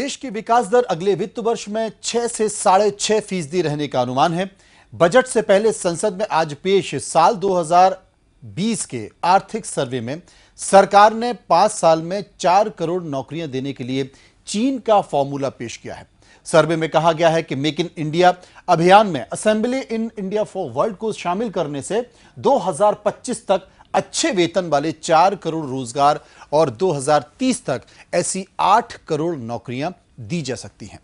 देश की विकास दर अगले वित्त वर्ष में छह से साढ़े छह फीसदी रहने का अनुमान है बजट से पहले संसद में आज पेश साल 2020 के आर्थिक सर्वे में सरकार ने पांच साल में चार करोड़ नौकरियां देने के लिए चीन का फॉर्मूला पेश किया है सर्वे में कहा गया है कि मेक इन इंडिया अभियान में assembly in India for world को शामिल करने से 2025 तक अच्छे वेतन वाले चार करोड़ रोजगार और 2030 तक ऐसी 8 करोड़ नौकरियां दी जा सकती हैं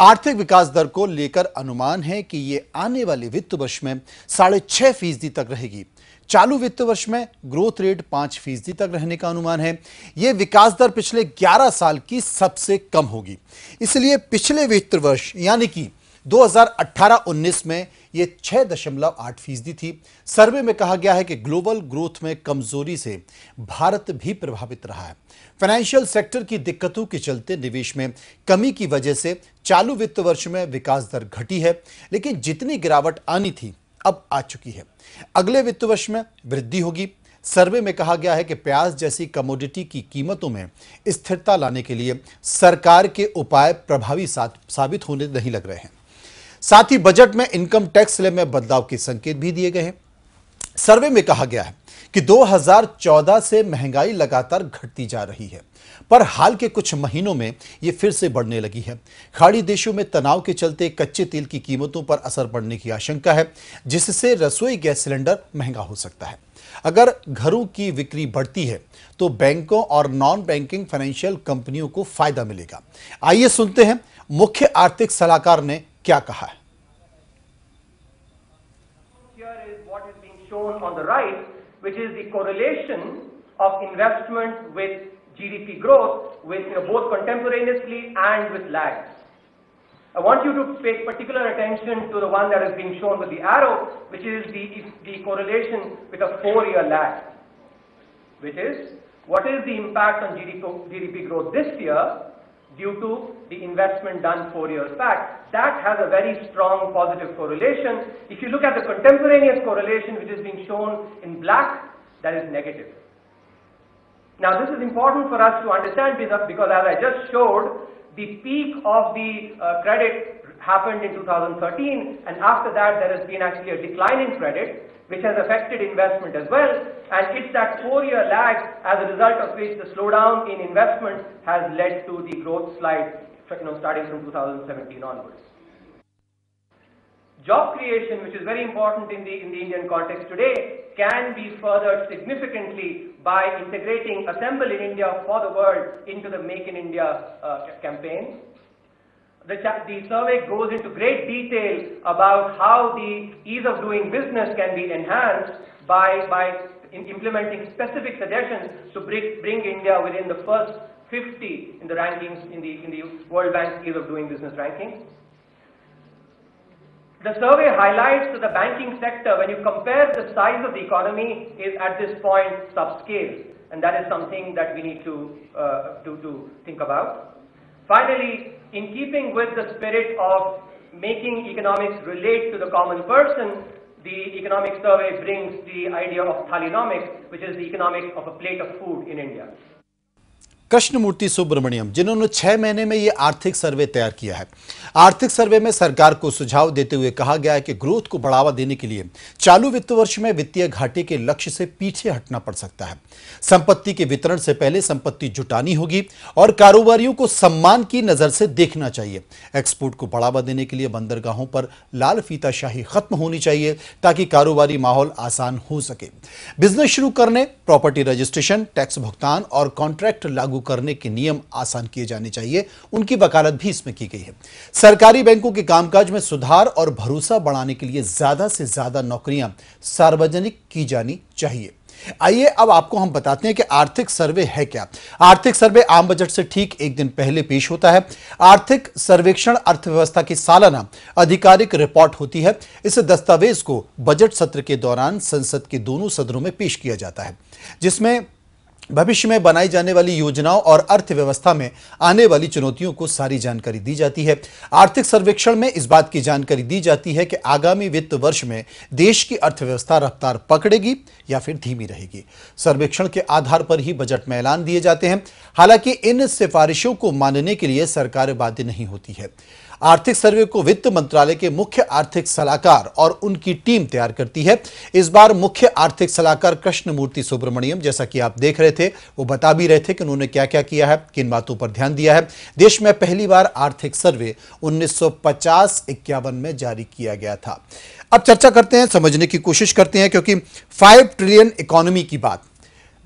आर्थिक विकास दर को लेकर अनुमान है कि ये आने वाले वित्त वर्ष में साढ़े छह फीसदी तक रहेगी चालू वित्त वर्ष में ग्रोथ रेट पांच फीसदी तक रहने का अनुमान है यह विकास दर पिछले 11 साल की सबसे कम होगी इसलिए पिछले वित्त वर्ष यानी कि 2018-19 में ये छः दशमलव आठ फीसदी थी सर्वे में कहा गया है कि ग्लोबल ग्रोथ में कमजोरी से भारत भी प्रभावित रहा है फाइनेंशियल सेक्टर की दिक्कतों के चलते निवेश में कमी की वजह से चालू वित्त वर्ष में विकास दर घटी है लेकिन जितनी गिरावट आनी थी अब आ चुकी है अगले वित्त वर्ष में वृद्धि होगी सर्वे में कहा गया है कि प्याज जैसी कमोडिटी की कीमतों में स्थिरता लाने के लिए सरकार के उपाय प्रभावी साबित होने नहीं लग रहे हैं साथ ही बजट में इनकम टैक्स स्लैब में बदलाव के संकेत भी दिए गए हैं सर्वे में कहा गया है कि 2014 से महंगाई लगातार घटती जा रही है पर हाल के कुछ महीनों में यह फिर से बढ़ने लगी है खाड़ी देशों में तनाव के चलते कच्चे तेल की कीमतों पर असर पड़ने की आशंका है जिससे रसोई गैस सिलेंडर महंगा हो सकता है अगर घरों की बिक्री बढ़ती है तो बैंकों और नॉन बैंकिंग फाइनेंशियल कंपनियों को फायदा मिलेगा आइए सुनते हैं मुख्य आर्थिक सलाहकार ने क्या कहा है shown on the right, which is the correlation of investment with GDP growth, with you know, both contemporaneously and with lags. I want you to pay particular attention to the one that is being shown with the arrow, which is the, the correlation with a four-year lag, which is what is the impact on GDP, GDP growth this year due to the investment done four years back. That has a very strong positive correlation. If you look at the contemporaneous correlation which is being shown in black, that is negative. Now this is important for us to understand because as I just showed, the peak of the uh, credit happened in 2013 and after that there has been actually a decline in credit which has affected investment as well. And it's that four-year lag as a result of which the slowdown in investment has led to the growth slide you know, starting from 2017 onwards. Job creation, which is very important in the, in the Indian context today, can be furthered significantly by integrating Assemble in India for the World into the Make in India uh, campaign the, the survey goes into great detail about how the ease of doing business can be enhanced by, by implementing specific suggestions to bring, bring India within the first 50 in the rankings in the, in the World Bank ease of doing business ranking. The survey highlights that the banking sector, when you compare the size of the economy, is at this point subscale. And that is something that we need to, uh, to, to think about. Finally, in keeping with the spirit of making economics relate to the common person, the economic survey brings the idea of thalinomics, which is the economics of a plate of food in India. Krishnamurthy Subramaniam जिन्होंने छह महीने में ये आर्थिक सर्वे तैयार किया है आर्थिक सर्वे में सरकार को सुझाव देते हुए कहा गया है कि ग्रोथ को बढ़ावा देने के लिए चालू वित्त वर्ष में वित्तीय घाटे के लक्ष्य से पीछे हटना पड़ सकता है संपत्ति के वितरण से पहले संपत्ति जुटानी होगी और कारोबारियों को सम्मान की नजर से देखना चाहिए एक्सपोर्ट को बढ़ावा देने के लिए बंदरगाहों पर लाल फीताशाही खत्म होनी चाहिए ताकि कारोबारी माहौल आसान हो सके बिजनेस शुरू करने प्रॉपर्टी रजिस्ट्रेशन टैक्स भुगतान और कॉन्ट्रैक्ट लागू लागू करने के नियम आसान किए जाने चाहिए उनकी वकालत भी इसमें की गई है सरकारी बैंकों के कामकाज में सुधार और भरोसा बढ़ाने के लिए ज्यादा से ज्यादा नौकरियां सार्वजनिक की जानी चाहिए आइए अब आपको हम बताते हैं कि आर्थिक सर्वे है क्या आर्थिक सर्वे आम बजट से ठीक एक दिन पहले पेश होता है आर्थिक सर्वेक्षण अर्थव्यवस्था की सालाना आधिकारिक रिपोर्ट होती है इस दस्तावेज को बजट सत्र के दौरान संसद के दोनों सदनों में पेश किया जाता है जिसमें भविष्य में बनाई जाने वाली योजनाओं और अर्थव्यवस्था में आने वाली चुनौतियों को सारी जानकारी दी जाती है आर्थिक सर्वेक्षण में इस बात की जानकारी दी जाती है कि आगामी वित्त वर्ष में देश की अर्थव्यवस्था रफ्तार पकड़ेगी या फिर धीमी रहेगी सर्वेक्षण के आधार पर ही बजट में ऐलान दिए जाते हैं हालांकि इन सिफारिशों को मानने के लिए सरकार बाध्य नहीं होती है आर्थिक सर्वे को वित्त मंत्रालय के मुख्य आर्थिक सलाहकार और उनकी टीम तैयार करती है इस बार मुख्य आर्थिक सलाहकार कृष्णमूर्ति सुब्रमण्यम जैसा कि आप देख रहे थे वो बता भी रहे थे कि उन्होंने क्या क्या किया है किन बातों पर ध्यान दिया है देश में पहली बार आर्थिक सर्वे उन्नीस सौ में जारी किया गया था अब चर्चा करते हैं समझने की कोशिश करते हैं क्योंकि फाइव ट्रिलियन इकोनॉमी की बात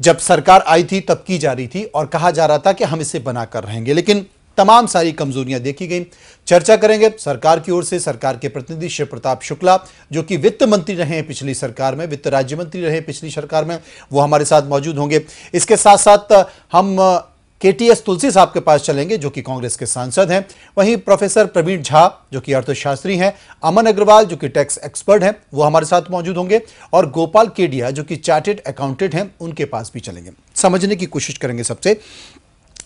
जब सरकार आई थी तब की जा रही थी और कहा जा रहा था कि हम इसे बनाकर रहेंगे लेकिन तमाम सारी कमजोरियां देखी गई चर्चा करेंगे सरकार की ओर से सरकार के प्रतिनिधि शिव प्रताप शुक्ला जो कि वित्त मंत्री रहे हैं पिछली सरकार में वित्त राज्य मंत्री रहे पिछली सरकार में वो हमारे साथ मौजूद होंगे इसके साथ साथ हम के टी एस तुलसी साहब के पास चलेंगे जो कि कांग्रेस के सांसद हैं वहीं प्रोफेसर प्रवीण झा जो कि अर्थशास्त्री हैं अमन अग्रवाल जो कि टैक्स एक्सपर्ट हैं वो हमारे साथ मौजूद होंगे और गोपाल केडिया जो कि चार्टेड अकाउंटेंट हैं उनके पास भी चलेंगे समझने की कोशिश करेंगे सबसे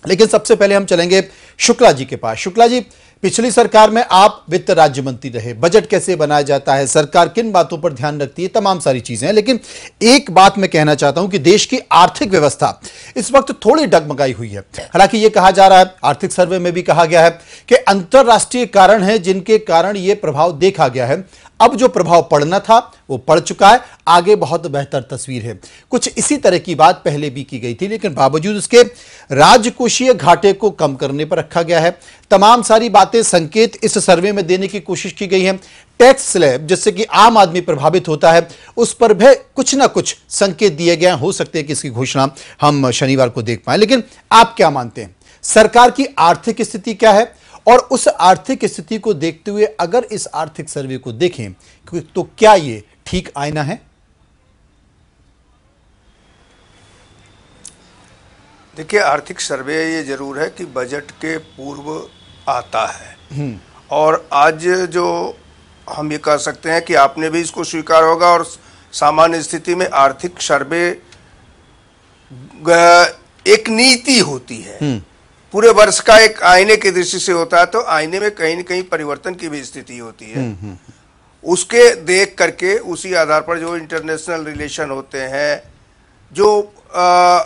लेकिन सबसे पहले हम चलेंगे शुक्ला जी के पास शुक्ला जी पिछली सरकार में आप वित्त राज्य मंत्री रहे बजट कैसे बनाया जाता है सरकार किन बातों पर ध्यान रखती है तमाम सारी चीजें हैं लेकिन एक बात मैं कहना चाहता हूं कि देश की आर्थिक व्यवस्था इस वक्त थोड़ी डगमगाई हुई है हालांकि यह कहा जा रहा है आर्थिक सर्वे में भी कहा गया है कि अंतर्राष्ट्रीय कारण है जिनके कारण यह प्रभाव देखा गया है अब जो प्रभाव पड़ना था वो पड़ चुका है आगे बहुत बेहतर तस्वीर है कुछ इसी तरह की बात पहले भी की गई थी लेकिन बावजूद उसके राजकोषीय घाटे को कम करने पर रखा गया है तमाम सारी बातें संकेत इस सर्वे में देने की कोशिश की गई है टैक्स स्लैब जिससे कि आम आदमी प्रभावित होता है उस पर भी कुछ ना कुछ संकेत दिए गए हो सकते हैं कि इसकी घोषणा हम शनिवार को देख पाए लेकिन आप क्या मानते हैं सरकार की आर्थिक स्थिति क्या है और उस आर्थिक स्थिति को देखते हुए अगर इस आर्थिक सर्वे को देखें तो क्या ये ठीक आईना है देखिए आर्थिक सर्वे ये जरूर है कि बजट के पूर्व आता है हम्म। और आज जो हम ये कह सकते हैं कि आपने भी इसको स्वीकार होगा और सामान्य स्थिति में आर्थिक सर्वे एक नीति होती है हम्म। पूरे वर्ष का एक आईने की दृष्टि से होता है तो आईने में कहीं ना कहीं परिवर्तन की भी स्थिति होती है हम्म, हम्म, हम्म। उसके देख करके उसी आधार पर जो इंटरनेशनल रिलेशन होते हैं जो आ,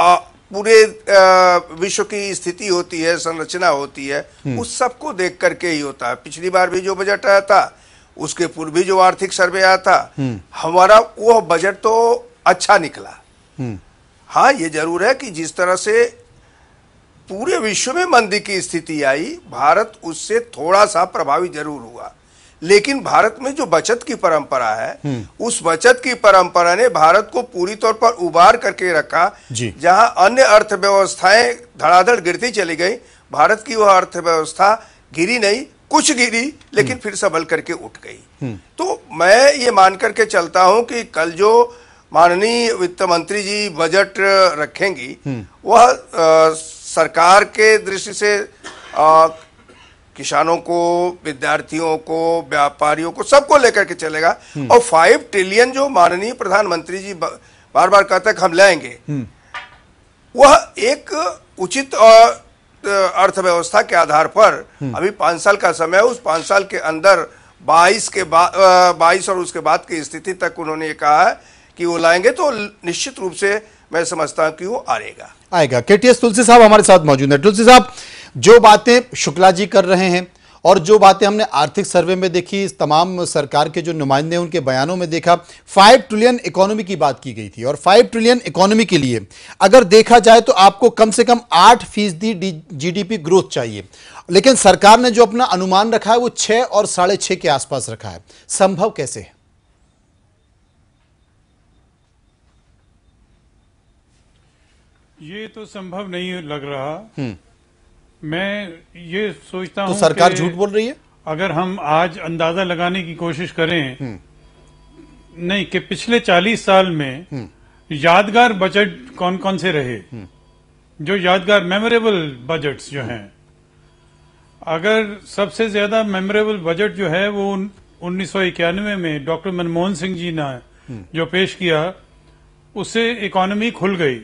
आ, पूरे विश्व की स्थिति होती है संरचना होती है उस सब को देख करके ही होता है पिछली बार भी जो बजट आया था उसके पूर्व भी जो आर्थिक सर्वे आया था हमारा वो बजट तो अच्छा निकला हाँ ये जरूर है कि जिस तरह से पूरे विश्व में मंदी की स्थिति आई भारत उससे थोड़ा सा प्रभावित जरूर हुआ लेकिन भारत में जो बचत की परंपरा है हम्म। उस बचत की परंपरा ने भारत को पूरी तौर पर उबार करके रखा जहां अन्य अर्थव्यवस्थाएं धड़ाधड़ गिरती चली गई भारत की वह अर्थव्यवस्था गिरी नहीं कुछ गिरी लेकिन हम्म। फिर संभल करके उठ गई हम्म। तो मैं ये मान करके चलता हूं कि कल जो माननीय वित्त मंत्री जी बजट रखेंगी वह सरकार के दृष्टि से आ, किसानों को विद्यार्थियों को व्यापारियों को सबको लेकर के चलेगा हम्म। और फाइव ट्रिलियन जो माननीय प्रधानमंत्री जी बार बार कहते हैं हम लेंगे हम्म। वह एक उचित अर्थव्यवस्था के आधार पर हम्म। अभी पांच साल का समय है उस पांच साल के अंदर बाईस के बाद बाईस और उसके बाद की स्थिति तक उन्होंने ये कहा है कि वो लाएंगे तो निश्चित रूप से मैं समझता कि वो आएगा आएगा के टी एस तुलसी साहब हमारे साथ मौजूद है तुलसी साहब जो बातें शुक्ला जी कर रहे हैं और जो बातें हमने आर्थिक सर्वे में देखी इस तमाम सरकार के जो नुमाइंदे उनके बयानों में देखा फाइव ट्रिलियन इकोनॉमी की बात की गई थी और फाइव ट्रिलियन इकोनॉमी के लिए अगर देखा जाए तो आपको कम से कम आठ फीसदी जीडीपी ग्रोथ चाहिए लेकिन सरकार ने जो अपना अनुमान रखा है वो छः और साढ़े छः के आसपास रखा है संभव कैसे है ये तो संभव नहीं लग रहा हम्म। मैं ये सोचता हूँ तो सरकार झूठ बोल रही है अगर हम आज अंदाजा लगाने की कोशिश करें हम्म। नहीं कि पिछले 40 साल में हम्म। यादगार बजट कौन कौन से रहे जो यादगार मेमोरेबल बजट्स जो हैं अगर सबसे ज्यादा मेमोरेबल बजट जो है वो उन्नीस में डॉक्टर मनमोहन सिंह जी ने जो पेश किया उससे इकोनॉमी खुल गई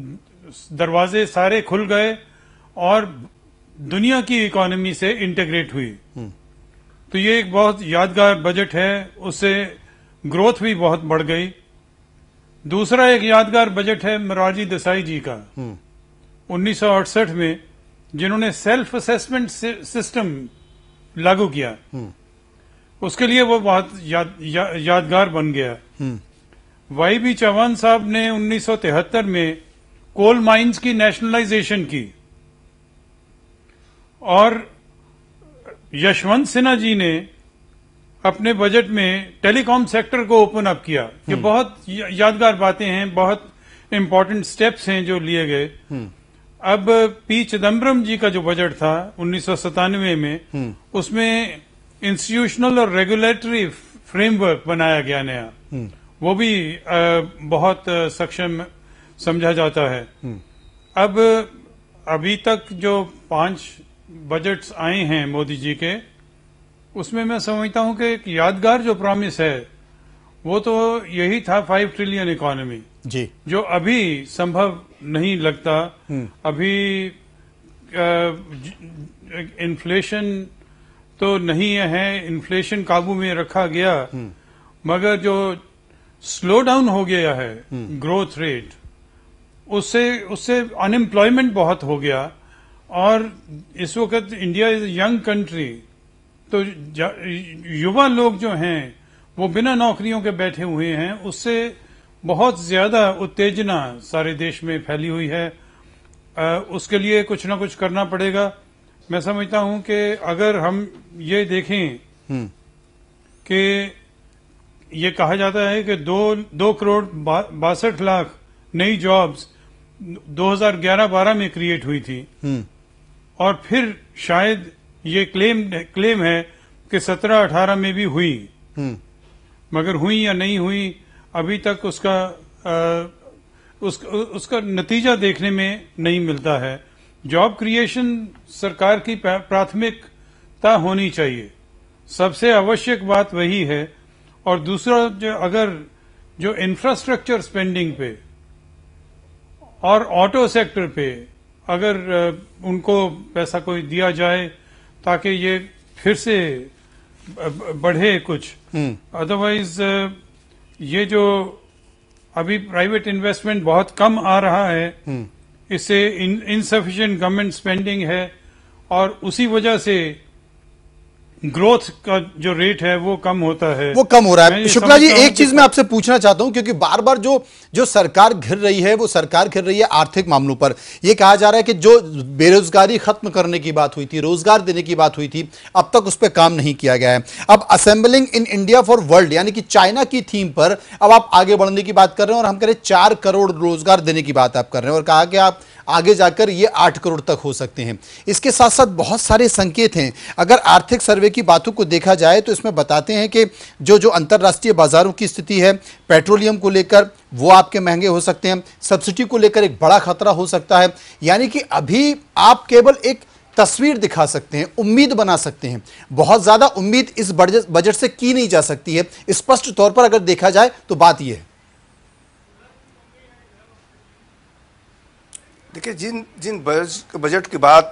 दरवाजे सारे खुल गए और दुनिया की इकोनॉमी से इंटेग्रेट हुई हम्म। तो ये एक बहुत यादगार बजट है उससे ग्रोथ भी बहुत बढ़ गई दूसरा एक यादगार बजट है मोरारजी देसाई जी का हम्म। उन्नीस में जिन्होंने सेल्फ असेसमेंट सिस्टम लागू किया हम्म। उसके लिए वो बहुत याद, या, यादगार बन गया वाई बी चौहान साहब ने उन्नीस में कोल माइंस की नेशनलाइजेशन की और यशवंत सिन्हा जी ने अपने बजट में टेलीकॉम सेक्टर को ओपन अप किया ये हम्म। बहुत यादगार बातें हैं बहुत इम्पोर्टेंट स्टेप्स हैं जो लिए गए हम्म। अब पी चिदम्बरम जी का जो बजट था उन्नीस में हम्म। उसमें इंस्टीट्यूशनल और रेगुलेटरी फ्रेमवर्क बनाया गया नया वो भी बहुत सक्षम समझा जाता है हम्म। अब अभी तक जो पांच बजट्स आए हैं मोदी जी के उसमें मैं समझता हूं कि एक यादगार जो प्रॉमिस है वो तो यही था फाइव ट्रिलियन इकोनॉमी जी जो अभी संभव नहीं लगता हम्म। अभी इन्फ्लेशन तो नहीं है इन्फ्लेशन काबू में रखा गया हम्म। मगर जो स्लो डाउन हो गया है ग्रोथ रेट उससे उससे अनएम्प्लॉयमेंट बहुत हो गया और इस वक्त इंडिया इज यंग कंट्री तो युवा लोग जो हैं वो बिना नौकरियों के बैठे हुए हैं उससे बहुत ज्यादा उत्तेजना सारे देश में फैली हुई है आ, उसके लिए कुछ ना कुछ करना पड़ेगा मैं समझता हूं कि अगर हम ये देखें हम्म। कि ये कहा जाता है कि दो दो करोड़ बासठ लाख नई जॉब्स 2011-12 में क्रिएट हुई थी हम्म। और फिर शायद ये क्लेम क्लेम है कि 17-18 में भी हुई हम्म। मगर हुई या नहीं हुई अभी तक उसका आ, उस, उसका नतीजा देखने में नहीं मिलता है जॉब क्रिएशन सरकार की प्राथमिकता होनी चाहिए सबसे आवश्यक बात वही है और दूसरा जो अगर जो इंफ्रास्ट्रक्चर स्पेंडिंग पे और ऑटो सेक्टर पे अगर उनको पैसा कोई दिया जाए ताकि ये फिर से बढ़े कुछ हम्म। अदरवाइज ये जो अभी प्राइवेट इन्वेस्टमेंट बहुत कम आ रहा है हम्म। इससे इनसफिशियंट गवर्नमेंट स्पेंडिंग है और उसी वजह से ग्रोथ का जो रेट है वो कम होता है वो कम हो रहा है शुक्ला जी एक चीज मैं आपसे पूछना चाहता हूं क्योंकि बार बार जो जो सरकार घिर रही है वो सरकार घिर रही है आर्थिक मामलों पर ये कहा जा रहा है कि जो बेरोजगारी खत्म करने की बात हुई थी रोजगार देने की बात हुई थी अब तक उस पर काम नहीं किया गया है अब assembling in India for world यानी कि चाइना की थीम पर अब आप आगे बढ़ने की बात कर रहे हैं और हम कह रहे हैं चार करोड़ रोजगार देने की बात आप कर रहे हैं और कहा कि आप आगे जाकर ये आठ करोड़ तक हो सकते हैं इसके साथ साथ बहुत सारे संकेत हैं अगर आर्थिक सर्वे की बातों को देखा जाए तो इसमें बताते हैं कि जो जो अंतर्राष्ट्रीय बाज़ारों की स्थिति है पेट्रोलियम को लेकर वो आपके महंगे हो सकते हैं सब्सिडी को लेकर एक बड़ा खतरा हो सकता है यानी कि अभी आप केवल एक तस्वीर दिखा सकते हैं उम्मीद बना सकते हैं बहुत ज़्यादा उम्मीद इस बजट से की नहीं जा सकती है स्पष्ट तौर पर अगर देखा जाए तो बात यह है देखिए जिन जिन बजट की बात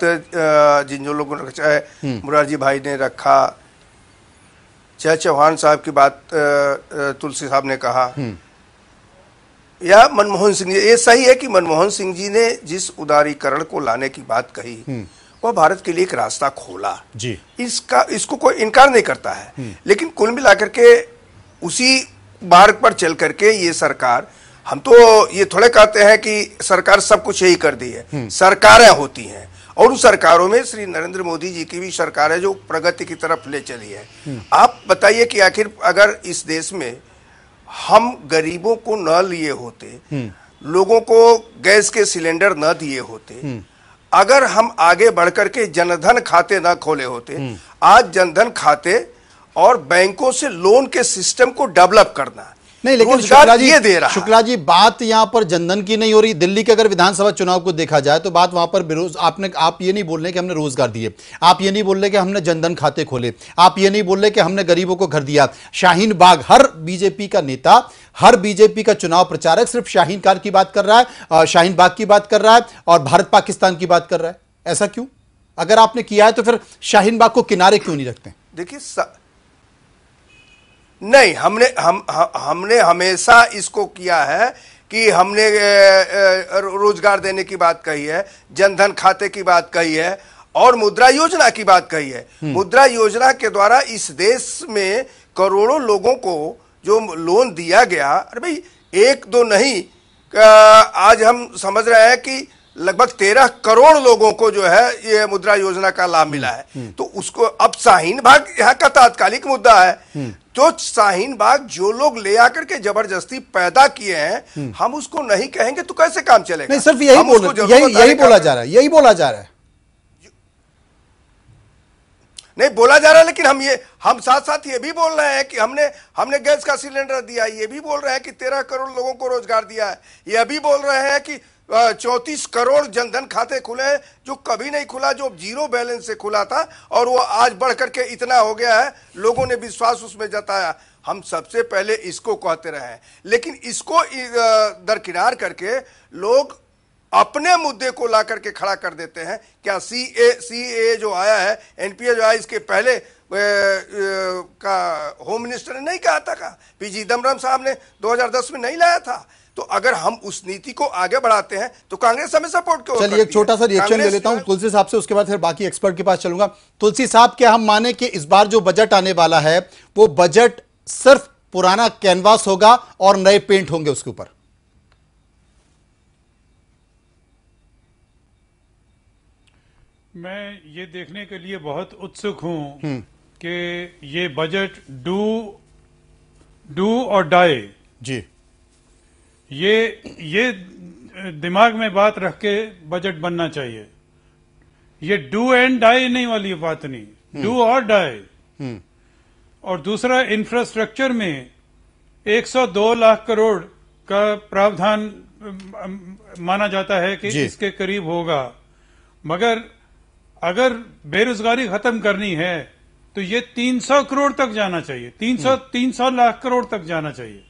जिन जो लोगों ने रखा है हम्म। मुरारजी भाई ने रखा चाहे चौहान साहब की बात तुलसी साहब ने कहा हम्म। या मनमोहन सिंह जी ये सही है कि मनमोहन सिंह जी ने जिस उदारीकरण को लाने की बात कही हम्म। वह भारत के लिए एक रास्ता खोला जी इसका इसको कोई इनकार नहीं करता है लेकिन कुल मिलाकर के उसी मार्ग पर चल करके ये सरकार हम तो ये थोड़े कहते हैं कि सरकार सब कुछ यही कर दी है हम्म। सरकारें होती हैं और उन सरकारों में श्री नरेंद्र मोदी जी की भी सरकार है जो प्रगति की तरफ ले चली है हम्म। आप बताइए कि आखिर अगर इस देश में हम गरीबों को न लिए होते हम्म। लोगों को गैस के सिलेंडर न दिए होते अगर हम आगे बढ़कर के जनधन खाते न खोले होते आज जनधन खाते और बैंकों से लोन के सिस्टम को डेवलप करना नहीं लेकिन शुक्ला जी दे रहा शुक्ला जी बात यहाँ पर जनधन की नहीं हो रही दिल्ली के अगर विधानसभा चुनाव को देखा जाए तो बात वहां पर बेरोज आपने आप ये नहीं बोल रहे कि हमने रोजगार दिए आप ये नहीं बोल रहे कि हमने जनधन खाते खोले आप ये नहीं बोल रहे कि हमने गरीबों को घर दिया शाहीन बाग हर बीजेपी का नेता हर बीजेपी का चुनाव प्रचारक सिर्फ शाहीन कार की बात कर रहा है शाहीन बाग की बात कर रहा है और भारत पाकिस्तान की बात कर रहा है ऐसा क्यों अगर आपने किया है तो फिर शाहीन बाग को किनारे क्यों नहीं रखते देखिए नहीं हमने हम, ह, हमने हमेशा इसको किया है कि हमने रोजगार देने की बात कही है जनधन खाते की बात कही है और मुद्रा योजना की बात कही है हम्म। मुद्रा योजना के द्वारा इस देश में करोड़ों लोगों को जो लोन दिया गया अरे भाई एक दो नहीं आज हम समझ रहे हैं कि लगभग तेरह करोड़ लोगों को जो है ये मुद्रा योजना का लाभ मिला है हम्म, हम्म। तो उसको अब शाहीन भाग यहाँ का तात्कालिक मुद्दा है तो शाहीन बाग जो लोग ले आकर के जबरदस्ती पैदा किए हैं हम्म। हम उसको नहीं कहेंगे तो कैसे काम चलेगा नहीं सिर्फ यही बोल यही यही बोला जा रहा है यही बोला जा रहा है नहीं बोला जा रहा है लेकिन हम ये हम साथ साथ ये भी बोल रहे हैं कि हमने हमने गैस का सिलेंडर दिया ये भी बोल रहे हैं कि तेरह करोड़ लोगों को रोजगार दिया है ये भी बोल रहे हैं कि चौंतीस करोड़ जनधन खाते खुले हैं जो कभी नहीं खुला जो जीरो बैलेंस से खुला था और वो आज बढ़ करके इतना हो गया है लोगों ने विश्वास उसमें जताया हम सबसे पहले इसको कहते रहे लेकिन इसको दरकिनार करके लोग अपने मुद्दे को ला करके खड़ा कर देते हैं क्या सी ए सी ए जो आया है एनपीए जो आया इसके पहले ए, ए, का होम मिनिस्टर ने नहीं कहा था का पी चिदम्बरम साहब ने 2010 में नहीं लाया था तो अगर हम उस नीति को आगे बढ़ाते हैं तो कांग्रेस हमें सपोर्ट क्यों चलिए एक छोटा सा रिएक्शन ले लेता हूं तुलसी साहब से उसके बाद फिर बाकी एक्सपर्ट के पास चलूंगा तुलसी साहब क्या हम माने कि इस बार जो बजट आने वाला है वो बजट सिर्फ पुराना कैनवास होगा और नए पेंट होंगे उसके ऊपर मैं ये देखने के लिए बहुत उत्सुक हूं हम्म। कि ये budget do do or die जी ये ये दिमाग में बात रख के बजट बनना चाहिए ये डू एंड डाई नहीं वाली बात नहीं डू और डाई और दूसरा इंफ्रास्ट्रक्चर में 102 लाख करोड़ का प्रावधान माना जाता है कि इसके करीब होगा मगर अगर बेरोजगारी खत्म करनी है तो ये 300 करोड़ तक जाना चाहिए 300 300 हम्म। लाख करोड़ तक जाना चाहिए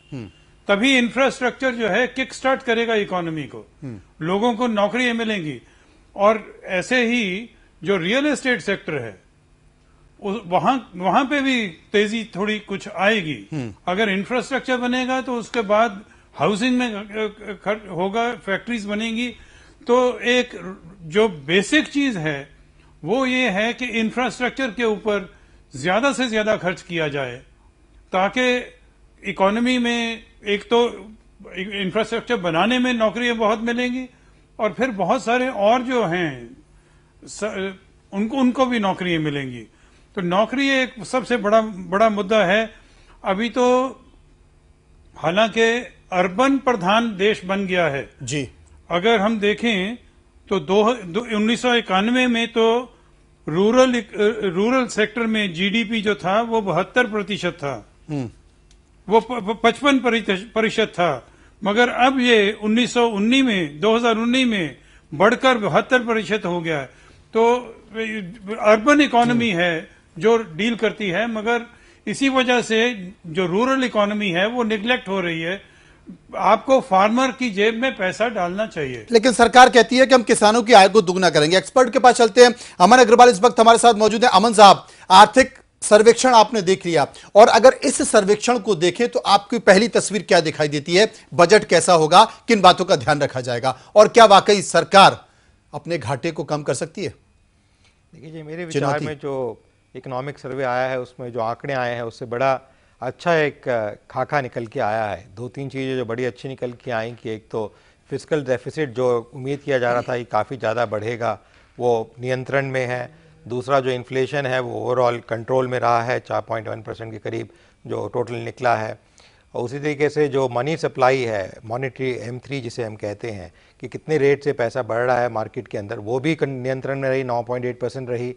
तभी इंफ्रास्ट्रक्चर जो है किक स्टार्ट करेगा इकोनॉमी को हम्म। लोगों को नौकरियां मिलेंगी और ऐसे ही जो रियल एस्टेट सेक्टर है वहां वहां पे भी तेजी थोड़ी कुछ आएगी हम्म। अगर इंफ्रास्ट्रक्चर बनेगा तो उसके बाद हाउसिंग में खर्च होगा फैक्ट्रीज बनेगी तो एक जो बेसिक चीज है वो ये है कि इंफ्रास्ट्रक्चर के ऊपर ज्यादा से ज्यादा खर्च किया जाए ताकि इकोनॉमी में एक तो इंफ्रास्ट्रक्चर बनाने में नौकरियां बहुत मिलेंगी और फिर बहुत सारे और जो हैं उनको उनको भी नौकरियां मिलेंगी तो नौकरी एक सबसे बड़ा बड़ा मुद्दा है अभी तो हालांकि अर्बन प्रधान देश बन गया है जी अगर हम देखें तो दो, दो उन्नीस में तो रूरल रूरल सेक्टर में जीडीपी जो था वो बहत्तर प्रतिशत था हम्म। वो पचपन परिषद था मगर अब ये 1919 में 2019 में बढ़कर बहत्तर प्रतिशत हो गया है तो अर्बन हम्म। इकोनॉमी है जो डील करती है मगर इसी वजह से जो रूरल इकोनॉमी है वो निग्लेक्ट हो रही है आपको फार्मर की जेब में पैसा डालना चाहिए लेकिन सरकार कहती है कि हम किसानों की आय को दुगना करेंगे एक्सपर्ट के पास चलते हैं अमन अग्रवाल इस वक्त हमारे साथ मौजूद है अमन साहब आर्थिक सर्वेक्षण आपने देख लिया और अगर इस सर्वेक्षण को देखें तो आपकी पहली तस्वीर क्या दिखाई देती है बजट कैसा होगा किन बातों का ध्यान रखा जाएगा और क्या वाकई सरकार अपने घाटे को कम कर सकती है देखिए जी मेरे विचार में जो इकोनॉमिक सर्वे आया है उसमें जो आंकड़े आए हैं उससे बड़ा अच्छा एक खाका निकल के आया है दो तीन चीज़ें जो बड़ी अच्छी निकल के आई कि एक तो फिजिकल डेफिसिट जो उम्मीद किया जा रहा था कि काफ़ी ज़्यादा बढ़ेगा वो नियंत्रण में है दूसरा जो इन्फ्लेशन है वो ओवरऑल कंट्रोल में रहा है चार पॉइंट वन परसेंट के करीब जो टोटल निकला है और उसी तरीके से जो मनी सप्लाई है मॉनिटरी एम थ्री जिसे हम कहते हैं कि कितने रेट से पैसा बढ़ रहा है मार्केट के अंदर वो भी नियंत्रण में रही नौ पॉइंट एट परसेंट रही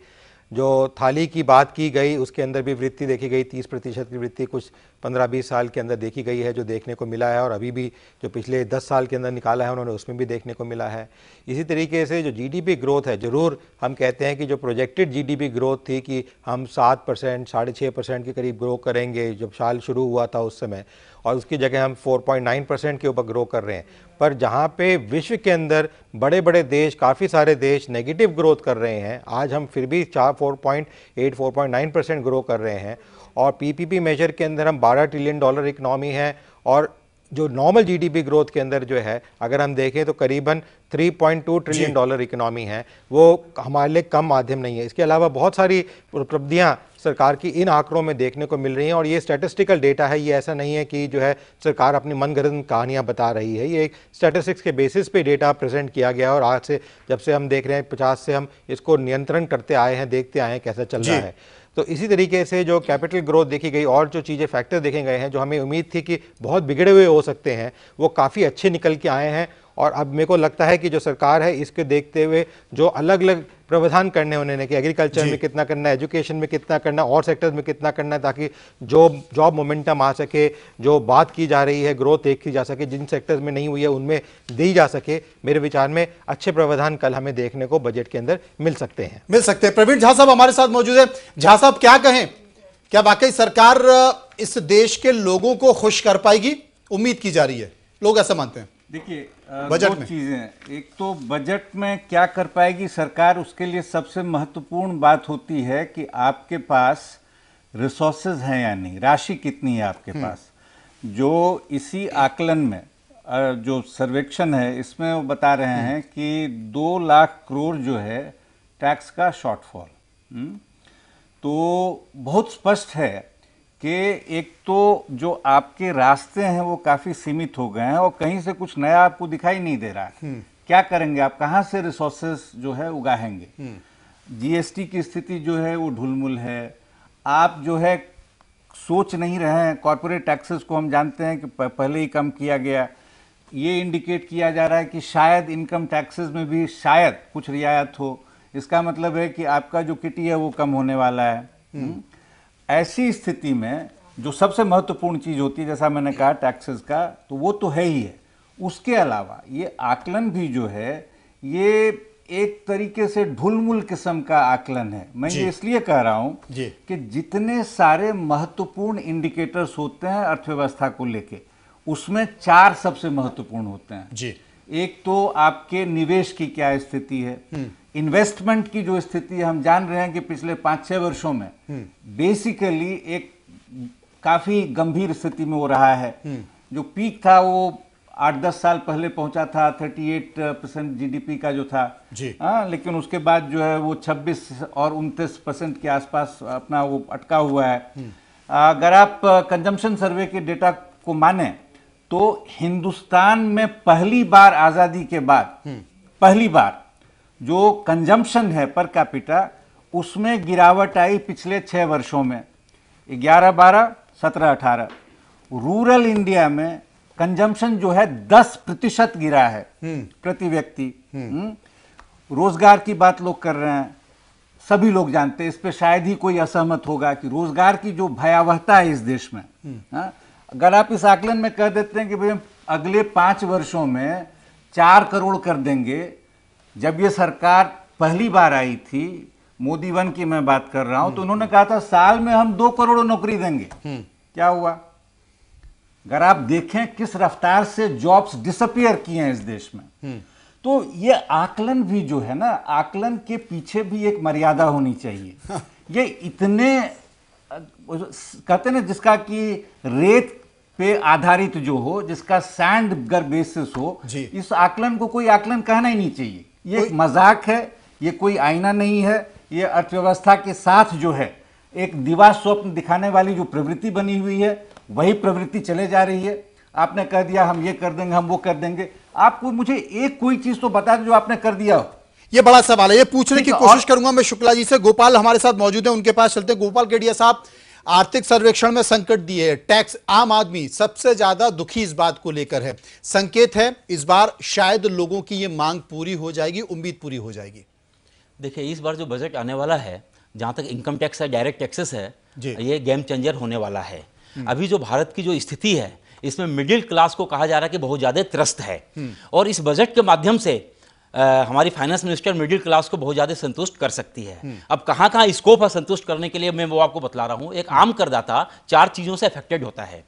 जो थाली की बात की गई उसके अंदर भी वृद्धि देखी गई तीस प्रतिशत की वृद्धि कुछ पंद्रह बीस साल के अंदर देखी गई है जो देखने को मिला है और अभी भी जो पिछले दस साल के अंदर निकाला है उन्होंने उसमें भी देखने को मिला है इसी तरीके से जो जीडीपी ग्रोथ है ज़रूर हम कहते हैं कि जो प्रोजेक्टेड जीडीपी ग्रोथ थी कि हम सात परसेंट साढ़े छः परसेंट के करीब ग्रो करेंगे जब साल शुरू हुआ था उस समय और उसकी जगह हम 4.9 परसेंट के ऊपर ग्रो कर रहे हैं पर जहाँ पे विश्व के अंदर बड़े बड़े देश काफ़ी सारे देश नेगेटिव ग्रोथ कर रहे हैं आज हम फिर भी चार four point eight four point nine percent grow कर रहे हैं और पीपीपी मेजर के अंदर हम 12 ट्रिलियन डॉलर इकनॉमी है और जो नॉर्मल जीडीपी ग्रोथ के अंदर जो है अगर हम देखें तो करीबन 3.2 ट्रिलियन डॉलर इकोनॉमी है वो हमारे लिए कम माध्यम नहीं है इसके अलावा बहुत सारी उपलब्धियाँ सरकार की इन आंकड़ों में देखने को मिल रही हैं और ये स्टैटिस्टिकल डेटा है ये ऐसा नहीं है कि जो है सरकार अपनी मनगढ़ंत कहानियाँ बता रही है ये एक स्टैटिस्टिक्स के बेसिस पे डेटा प्रेजेंट किया गया है और आज से जब से हम देख रहे हैं पचास से हम इसको नियंत्रण करते आए हैं देखते आए हैं कैसा चल रहा है तो इसी तरीके से जो कैपिटल ग्रोथ देखी गई और जो चीज़ें फैक्टर देखे गए हैं जो हमें उम्मीद थी कि बहुत बिगड़े हुए हो सकते हैं वो काफ़ी अच्छे निकल के आए हैं और अब मेरे को लगता है कि जो सरकार है इसके देखते हुए जो अलग अलग प्रावधान करने उन्होंने कि एग्रीकल्चर में कितना करना है एजुकेशन में कितना करना और सेक्टर्स में कितना करना है ताकि जो जॉब मोमेंटम आ सके जो बात की जा रही है ग्रोथ देखी जा सके जिन सेक्टर्स में नहीं हुई है उनमें दी जा सके मेरे विचार में अच्छे प्रावधान कल हमें देखने को बजट के अंदर मिल सकते हैं मिल सकते हैं प्रवीण झा साहब हमारे साथ मौजूद है झा साहब क्या कहें क्या वाकई सरकार इस देश के लोगों को खुश कर पाएगी उम्मीद की जा रही है लोग ऐसा मानते हैं देखिए बजट में चीज़ें एक तो बजट में क्या कर पाएगी सरकार उसके लिए सबसे महत्वपूर्ण बात होती है कि आपके पास रिसोर्सेज हैं या नहीं राशि कितनी है आपके हम्म। पास जो इसी आकलन में जो सर्वेक्षण है इसमें वो बता रहे हम्म। हैं कि दो लाख करोड़ जो है टैक्स का शॉर्टफॉल हम्म। तो बहुत स्पष्ट है कि एक तो जो आपके रास्ते हैं वो काफ़ी सीमित हो गए हैं और कहीं से कुछ नया आपको दिखाई नहीं दे रहा है हम्म। क्या करेंगे आप कहाँ से रिसोर्सेस जो है उगाहेंगे जीएसटी हम्म। की स्थिति जो है वो ढुलमुल है आप जो है सोच नहीं रहे हैं कॉरपोरेट टैक्सेस को हम जानते हैं कि पहले ही कम किया गया ये इंडिकेट किया जा रहा है कि शायद इनकम टैक्सेस में भी शायद कुछ रियायत हो इसका मतलब है कि आपका जो किटी है वो कम होने वाला है हम्म। ऐसी स्थिति में जो सबसे महत्वपूर्ण चीज़ होती है जैसा मैंने कहा टैक्सेस का तो वो तो है ही है उसके अलावा ये आकलन भी जो है ये एक तरीके से ढुलमुल किस्म का आकलन है मैं ये इसलिए कह रहा हूं कि जितने सारे महत्वपूर्ण इंडिकेटर्स होते हैं अर्थव्यवस्था को लेके उसमें चार सबसे महत्वपूर्ण होते हैं जी एक तो आपके निवेश की क्या स्थिति है हम्म। इन्वेस्टमेंट की जो स्थिति हम जान रहे हैं कि पिछले पांच छः वर्षों में बेसिकली हम्म। एक काफ़ी गंभीर स्थिति में वो रहा है हम्म। जो पीक था वो आठ दस साल पहले पहुंचा था थर्टी एट परसेंट जी का जो था जी आ, हाँ, लेकिन उसके बाद जो है वो छब्बीस और उनतीस परसेंट के आसपास अपना वो अटका हुआ है हम्म। अगर आप कंजम्पशन सर्वे के डेटा को माने तो हिंदुस्तान में पहली बार आज़ादी के बाद पहली बार जो कंजम्पशन है पर कैपिटा उसमें गिरावट आई पिछले छः वर्षों में ग्यारह बारह सत्रह अठारह रूरल इंडिया में कंजम्पशन जो है दस प्रतिशत गिरा है हम्म। प्रति व्यक्ति हम्म। हम्म। रोजगार की बात लोग कर रहे हैं सभी लोग जानते हैं इस पर शायद ही कोई असहमत होगा कि रोजगार की जो भयावहता है इस देश में हाँ? अगर आप इस आकलन में कह देते हैं कि भाई अगले पांच वर्षों में चार करोड़ कर देंगे जब ये सरकार पहली बार आई थी मोदी वन की मैं बात कर रहा हूं तो हम्म। उन्होंने कहा था साल में हम दो करोड़ नौकरी देंगे हम्म। क्या हुआ अगर आप देखें किस रफ्तार से जॉब्स डिसअपियर किए हैं इस देश में हम्म। तो ये आकलन भी जो है ना आकलन के पीछे भी एक मर्यादा होनी चाहिए हाँ। ये इतने कहते ना जिसका कि रेत पे आधारित जो हो जिसका सैंड बेसिस हो इस आकलन को कोई आकलन कहना ही नहीं चाहिए ये एक मजाक है ये कोई आईना नहीं है ये अर्थव्यवस्था के साथ जो है एक दिवा स्वप्न दिखाने वाली जो प्रवृत्ति बनी हुई है वही प्रवृत्ति चले जा रही है आपने कह दिया हम ये कर देंगे हम वो कर देंगे आपको मुझे एक कोई चीज तो बता दो जो आपने कर दिया हो ये बड़ा सवाल है ये पूछने की कोशिश करूंगा मैं शुक्ला जी से गोपाल हमारे साथ मौजूद है उनके पास चलते गोपाल केडिया साहब आर्थिक सर्वेक्षण में संकट दिए है टैक्स आम आदमी सबसे ज्यादा दुखी इस बात को लेकर है संकेत है इस बार शायद लोगों की ये मांग पूरी हो जाएगी उम्मीद पूरी हो जाएगी देखिए इस बार जो बजट आने वाला है जहां तक इनकम टैक्स है डायरेक्ट टैक्सेस है ये गेम चेंजर होने वाला है हम्म। अभी जो भारत की जो स्थिति है इसमें मिडिल क्लास को कहा जा रहा है कि बहुत ज़्यादा त्रस्त है हम्म। और इस बजट के माध्यम से हमारी फाइनेंस मिनिस्टर मिडिल क्लास को बहुत ज़्यादा संतुष्ट कर सकती है अब कहाँ कहाँ स्कोप है संतुष्ट करने के लिए मैं वो आपको बतला रहा हूँ एक आम करदाता चार चीज़ों से अफेक्टेड होता है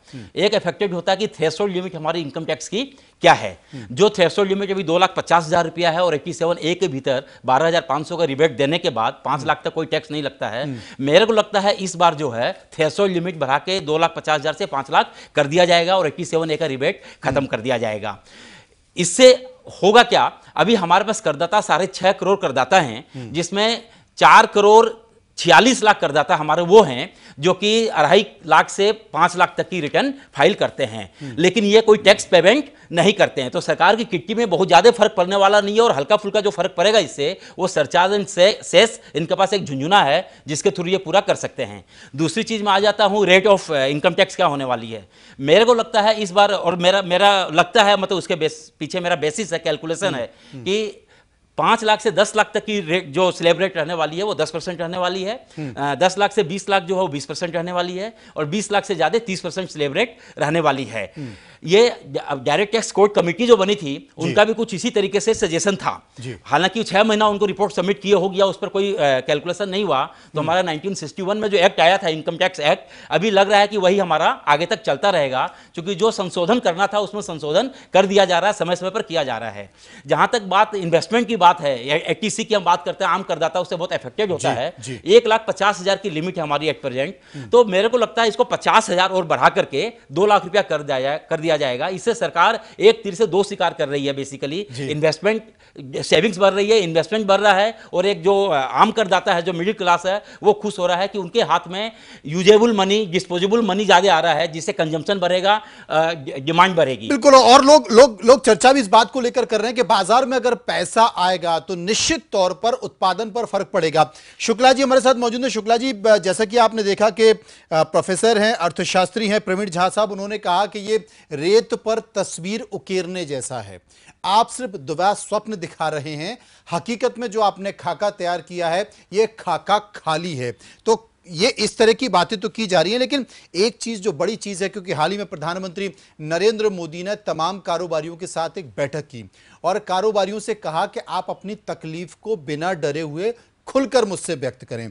एक अफेक्टेड होता है कि थ्रेसोल्ड लिमिट हमारी इनकम टैक्स की क्या है जो थ्रेसोल्ड लिमिट अभी दो लाख पचास हज़ार रुपया है और एट्टी सेवन ए के भीतर बारह हज़ार पांच सौ का रिबेट देने के बाद पांच लाख तक कोई टैक्स नहीं लगता है मेरे को लगता है इस बार जो है थ्रेसोल्ड लिमिट बढ़ा के दो लाख पचास हज़ार से पांच लाख कर दिया जाएगा और एट्टी सेवन ए का रिबेट खत्म कर दिया जाएगा इससे होगा क्या अभी हमारे पास करदाता साढ़े छह करोड़ करदाता हैं जिसमें चार करोड़ छियालीस लाख करदाता हमारे वो हैं जो कि अढ़ाई लाख से पाँच लाख तक की रिटर्न फाइल करते हैं हम्म। लेकिन ये कोई टैक्स पेमेंट नहीं करते हैं तो सरकार की किट्टी में बहुत ज़्यादा फर्क पड़ने वाला नहीं है और हल्का फुल्का जो फर्क पड़ेगा इससे वो सरचार्ज एंड से, सेस इनके पास एक झुंझुना है जिसके थ्रू ये पूरा कर सकते हैं दूसरी चीज़ में आ जाता हूँ रेट ऑफ इनकम टैक्स क्या होने वाली है मेरे को लगता है इस बार और मेरा मेरा लगता है मतलब उसके बेस पीछे मेरा बेसिस है कैलकुलेसन है हम्म। कि पांच लाख से दस लाख तक की रेट जो स्लेब रेट रहने वाली है वो दस परसेंट रहने वाली है हम्म। दस लाख से बीस लाख जो है वो बीस परसेंट रहने वाली है और बीस लाख से ज़्यादा तीस परसेंट स्लेब रेट रहने वाली है हम्म। ये डायरेक्ट टैक्स कोर्ट कमेटी जो बनी थी उनका भी कुछ इसी तरीके से सजेशन था हालांकि छह महीना उनको रिपोर्ट सबमिट किए हो गया उस पर कोई कैलकुलेशन नहीं हुआ तो हम्म। हमारा 1961 में जो एक्ट आया था इनकम टैक्स एक्ट अभी लग रहा है कि वही हमारा आगे तक चलता रहेगा क्योंकि जो संशोधन करना था उसमें संशोधन कर दिया जा रहा है समय समय पर किया जा रहा है जहां तक बात इन्वेस्टमेंट की बात है एटीसी की हम बात करते हैं आम करदाता उससे बहुत इफेक्टेड होता है एक लाख पचास हजार की लिमिट है हमारी एट प्रेजेंट हम्म। तो मेरे को लगता है इसको पचास हजार और बढ़ा करके दो लाख रुपया कर दिया कर दिया किया जाएगा इससे सरकार एक तीर से दो शिकार कर रही है बेसिकली इन्वेस्टमेंट सेविंग्स बढ़ रही है इन्वेस्टमेंट बढ़ रहा है और एक जो आम करदाता है जो मिडिल क्लास है वो खुश हो रहा है कि उनके हाथ में यूजेबल मनी डिस्पोजेबल मनी ज़्यादा आ रहा है जिससे कंजम्पशन बढ़ेगा डिमांड बढ़ेगी बिल्कुल और लोग लोग लो चर्चा भी इस बात को लेकर कर रहे हैं कि बाजार में अगर पैसा आएगा तो निश्चित तौर पर उत्पादन पर फर्क पड़ेगा शुक्ला जी हमारे साथ मौजूद है शुक्ला जी जैसा कि आपने देखा कि प्रोफेसर हैं अर्थशास्त्री हैं प्रवीण झा साहब उन्होंने कहा कि ये रेत पर तस्वीर उकेरने जैसा है आप सिर्फ दुबा स्वप्न दिखा रहे हैं हकीकत में जो आपने खाका तैयार किया है ये खाका खाली है तो ये इस तरह की बातें तो की जा रही हैं लेकिन एक चीज़ जो बड़ी चीज़ है क्योंकि हाल ही में प्रधानमंत्री नरेंद्र मोदी ने तमाम कारोबारियों के साथ एक बैठक की और कारोबारियों से कहा कि आप अपनी तकलीफ को बिना डरे हुए खुलकर मुझसे व्यक्त करें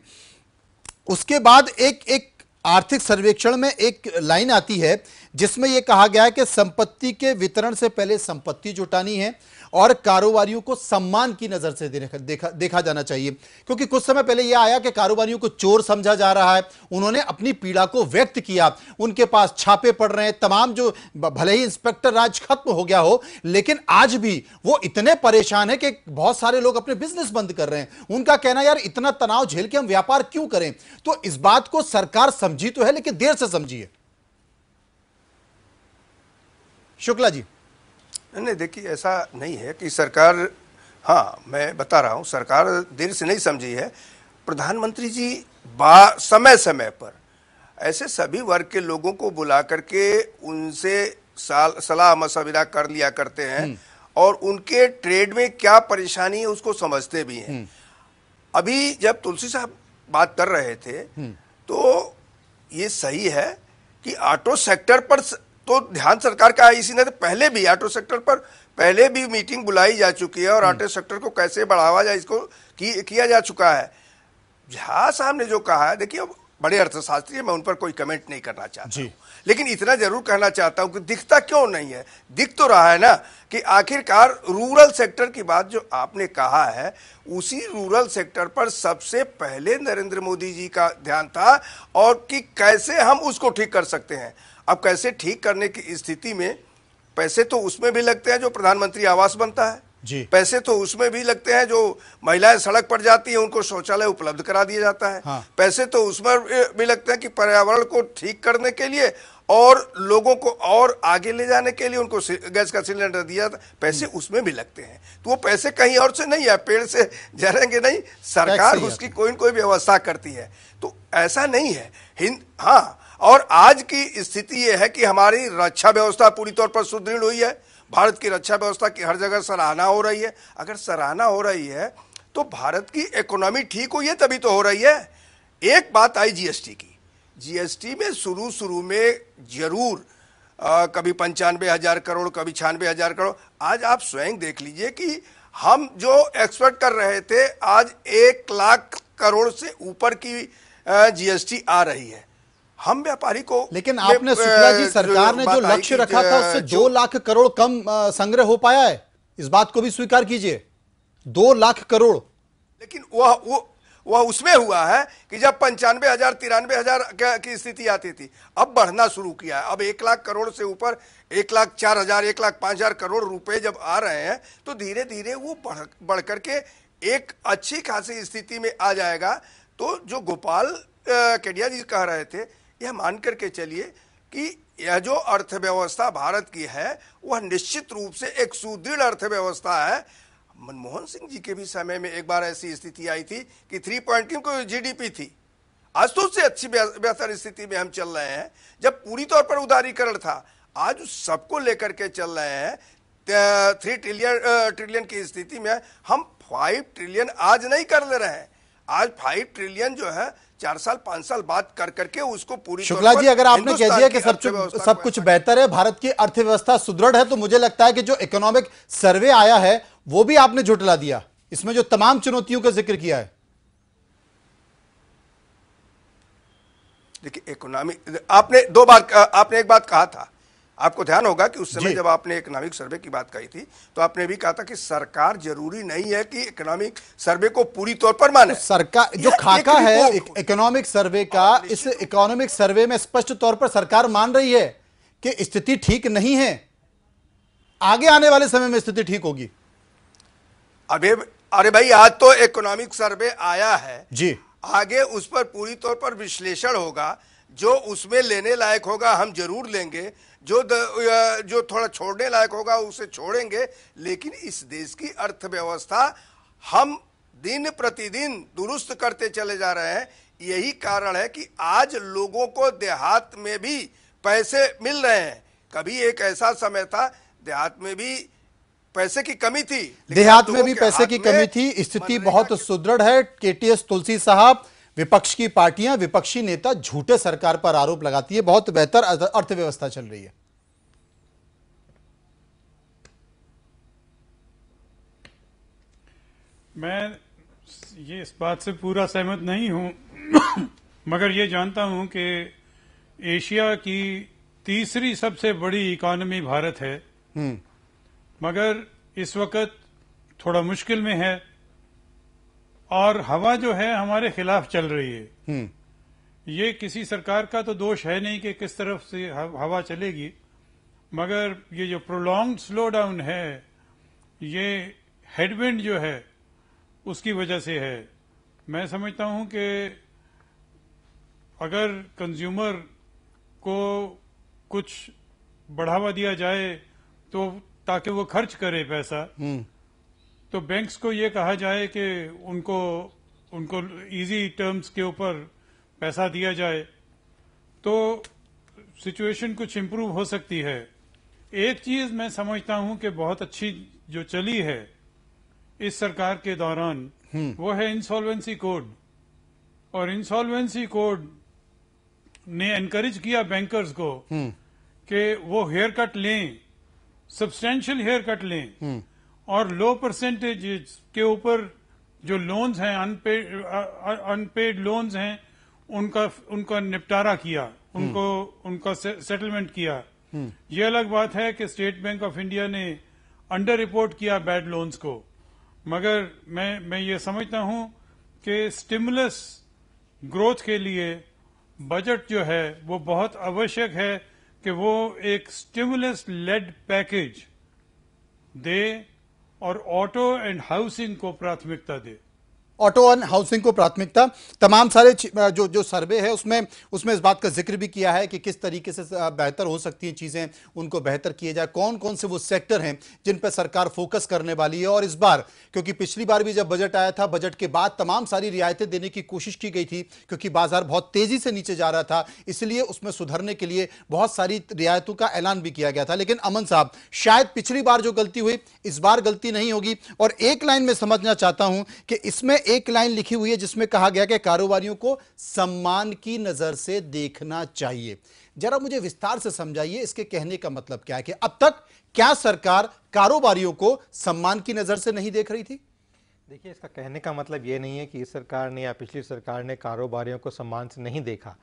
उसके बाद एक एक आर्थिक सर्वेक्षण में एक लाइन आती है जिसमें यह कहा गया है कि संपत्ति के वितरण से पहले संपत्ति जुटानी है और कारोबारियों को सम्मान की नजर से देखा देखा जाना चाहिए क्योंकि कुछ समय पहले यह आया कि कारोबारियों को चोर समझा जा रहा है उन्होंने अपनी पीड़ा को व्यक्त किया उनके पास छापे पड़ रहे हैं तमाम जो भले ही इंस्पेक्टर राज खत्म हो गया हो लेकिन आज भी वो इतने परेशान है कि बहुत सारे लोग अपने बिजनेस बंद कर रहे हैं उनका कहना यार इतना तनाव झेल के हम व्यापार क्यों करें तो इस बात को सरकार समझी तो है लेकिन देर से समझी है शुक्ला जी नहीं देखिए ऐसा नहीं है कि सरकार हाँ मैं बता रहा हूँ सरकार देर से नहीं समझी है प्रधानमंत्री जी बा समय समय पर ऐसे सभी वर्ग के लोगों को बुला करके उनसे साल सलाह मशविरा कर लिया करते हैं हम्म। और उनके ट्रेड में क्या परेशानी है उसको समझते भी हैं हम्म। अभी जब तुलसी साहब बात कर रहे थे हम्म। तो ये सही है कि ऑटो सेक्टर पर तो ध्यान सरकार का है इसी ने तो पहले भी ऑटो सेक्टर पर पहले भी मीटिंग बुलाई जा चुकी है और ऑटो हम्म। सेक्टर को कैसे बढ़ावा जाए इसको की, किया जा चुका है झा साहब ने जो कहा है देखिए बड़े अर्थशास्त्री है मैं उन पर कोई कमेंट नहीं करना चाहता हूं। लेकिन इतना जरूर कहना चाहता हूं कि दिखता क्यों नहीं है दिख तो रहा है ना कि आखिरकार रूरल सेक्टर की बात जो आपने कहा है उसी रूरल सेक्टर पर सबसे पहले नरेंद्र मोदी जी का ध्यान था और कि कैसे हम उसको ठीक कर सकते हैं अब कैसे ठीक करने की स्थिति में पैसे तो उसमें भी लगते हैं जो प्रधानमंत्री आवास बनता है जी पैसे तो उसमें भी लगते हैं जो महिलाएं सड़क पर जाती हैं उनको शौचालय उपलब्ध करा दिया जाता है हाँ। पैसे तो उसमें भी लगते हैं कि पर्यावरण को ठीक करने के लिए और लोगों को और आगे ले जाने के लिए उनको गैस का सिलेंडर दिया था पैसे हम्म। उसमें भी लगते हैं तो वो पैसे कहीं और से नहीं है पेड़ से जरेंगे नहीं सरकार उसकी कोई ना कोई व्यवस्था करती है तो ऐसा नहीं है हिंद हाँ और आज की स्थिति यह है कि हमारी रक्षा व्यवस्था पूरी तौर पर सुदृढ़ हुई है भारत की रक्षा व्यवस्था की हर जगह सराहना हो रही है अगर सराहना हो रही है तो भारत की इकोनॉमी ठीक हुई है तभी तो हो रही है एक बात आई जीएसटी की जीएसटी में शुरू शुरू में जरूर आ, कभी पंचानवे हज़ार करोड़ कभी छियानवे हज़ार करोड़ आज आप स्वयं देख लीजिए कि हम जो एक्सपेक्ट कर रहे थे आज एक लाख करोड़ से ऊपर की जीएसटी आ रही है हम व्यापारी को लेकिन आपने शुक्ला जी सरकार ने जो लक्ष्य रखा था उससे दो लाख करोड़ कम संग्रह हो पाया है इस बात को भी स्वीकार कीजिए दो लाख करोड़ लेकिन वह वो वह उसमें हुआ है कि जब पंचानवे हजार तिरानवे हजार की स्थिति आती थी अब बढ़ना शुरू किया है अब एक लाख करोड़ से ऊपर एक लाख चार हजार एक लाख पाँच हजार करोड़ रुपए जब आ रहे हैं तो धीरे धीरे वो बढ़ बढ़ करके एक अच्छी खासी स्थिति में आ जाएगा तो जो गोपाल केडिया जी कह रहे थे यह मान करके चलिए कि यह जो अर्थव्यवस्था भारत की है वह निश्चित रूप से एक सुदृढ़ अर्थव्यवस्था है मनमोहन सिंह जी के भी समय में एक बार ऐसी स्थिति आई थी कि थ्री पॉइंट जी डी थी आज तो उससे अच्छी बेहतर स्थिति में हम चल रहे हैं जब पूरी तौर पर उदारीकरण था आज उस सबको लेकर के चल रहे हैं थ्री ट्रिलियन ट्रिलियन की स्थिति में हम फाइव ट्रिलियन आज नहीं कर ले रहे हैं आज फाइव ट्रिलियन जो है चार साल पांच साल बाद कर करके उसको पूरी शुक्ला जी अगर आपने कह दिया कि सब सब कुछ बेहतर है भारत की अर्थव्यवस्था सुदृढ़ है तो मुझे लगता है कि जो इकोनॉमिक सर्वे आया है वो भी आपने झुटला दिया इसमें जो तमाम चुनौतियों का जिक्र किया है देखिए इकोनॉमिक आपने दो बार आपने एक बात कहा था आपको ध्यान होगा कि उस समय जब आपने इकोनॉमिक सर्वे की बात कही थी तो आपने भी कहा था कि सरकार जरूरी नहीं है कि इकोनॉमिक सर्वे को पूरी तौर पर माने सरकार जो खाका है इकोनॉमिक सर्वे का इस इकोनॉमिक सर्वे में स्पष्ट तौर पर सरकार मान रही है कि स्थिति ठीक नहीं है आगे आने वाले समय में स्थिति ठीक होगी अबे अरे भाई आज तो इकोनॉमिक सर्वे आया है जी आगे उस पर पूरी तौर पर विश्लेषण होगा जो उसमें लेने लायक होगा हम जरूर लेंगे जो द, जो थोड़ा छोड़ने लायक होगा उसे छोड़ेंगे लेकिन इस देश की अर्थव्यवस्था हम दिन प्रतिदिन दुरुस्त करते चले जा रहे हैं यही कारण है कि आज लोगों को देहात में भी पैसे मिल रहे हैं कभी एक ऐसा समय था देहात में भी पैसे की कमी थी देहात में भी पैसे की कमी थी स्थिति बहुत सुदृढ़ है केटीएस तुलसी साहब विपक्ष की पार्टियां विपक्षी नेता झूठे सरकार पर आरोप लगाती है बहुत बेहतर अर्थव्यवस्था चल रही है मैं ये इस बात से पूरा सहमत नहीं हूं मगर ये जानता हूं कि एशिया की तीसरी सबसे बड़ी इकोनॉमी भारत है हम्म। मगर इस वक्त थोड़ा मुश्किल में है और हवा जो है हमारे खिलाफ चल रही है हम्म। ये किसी सरकार का तो दोष है नहीं कि किस तरफ से हवा चलेगी मगर ये जो प्रोलॉन्ग स्लो डाउन है ये हेडविंड जो है उसकी वजह से है मैं समझता हूं कि अगर कंज्यूमर को कुछ बढ़ावा दिया जाए तो ताकि वो खर्च करे पैसा हम्म। तो बैंक्स को ये कहा जाए कि उनको उनको इजी टर्म्स के ऊपर पैसा दिया जाए तो सिचुएशन कुछ इम्प्रूव हो सकती है एक चीज मैं समझता हूं कि बहुत अच्छी जो चली है इस सरकार के दौरान हम्म। वो है इंसॉल्वेंसी कोड और इंसॉल्वेंसी कोड ने एनकरेज किया बैंकर्स को हम्म। कि वो हेयर कट लें सब्सटेंशियल हेयर कट लें हम्म। और लो परसेंटेज के ऊपर जो लोन्स हैं अनपेड अनपेड लोन्स हैं उनका उनका निपटारा किया उनको हम्म। उनका से, सेटलमेंट किया हम्म। ये अलग बात है कि स्टेट बैंक ऑफ इंडिया ने अंडर रिपोर्ट किया बैड लोन्स को मगर मैं मैं ये समझता हूं कि स्टिमुलस ग्रोथ के लिए बजट जो है वो बहुत आवश्यक है कि वो एक स्टिमुलस लेड पैकेज दे और ऑटो एंड हाउसिंग को प्राथमिकता दे ऑटो ऑन हाउसिंग को प्राथमिकता तमाम सारे जो जो सर्वे है उसमें उसमें इस बात का जिक्र भी किया है कि किस तरीके से बेहतर हो सकती हैं चीज़ें उनको बेहतर किए जाए कौन कौन से वो सेक्टर हैं जिन पर सरकार फोकस करने वाली है और इस बार क्योंकि पिछली बार भी जब बजट आया था बजट के बाद तमाम सारी रियायतें देने की कोशिश की गई थी क्योंकि बाजार बहुत तेज़ी से नीचे जा रहा था इसलिए उसमें सुधरने के लिए बहुत सारी रियायतों का ऐलान भी किया गया था लेकिन अमन साहब शायद पिछली बार जो गलती हुई इस बार गलती नहीं होगी और एक लाइन में समझना चाहता हूँ कि इसमें एक लाइन लिखी हुई है जिसमें कहा गया कि कारोबारियों को सम्मान की नजर से देखना चाहिए जरा मुझे विस्तार से समझाइए इसके कहने का मतलब क्या है कि अब तक क्या सरकार कारोबारियों को सम्मान की नजर से नहीं देख रही थी देखिए इसका कहने का मतलब ये नहीं है कि इस सरकार ने या पिछली सरकार ने कारोबारियों को सम्मान से नहीं देखा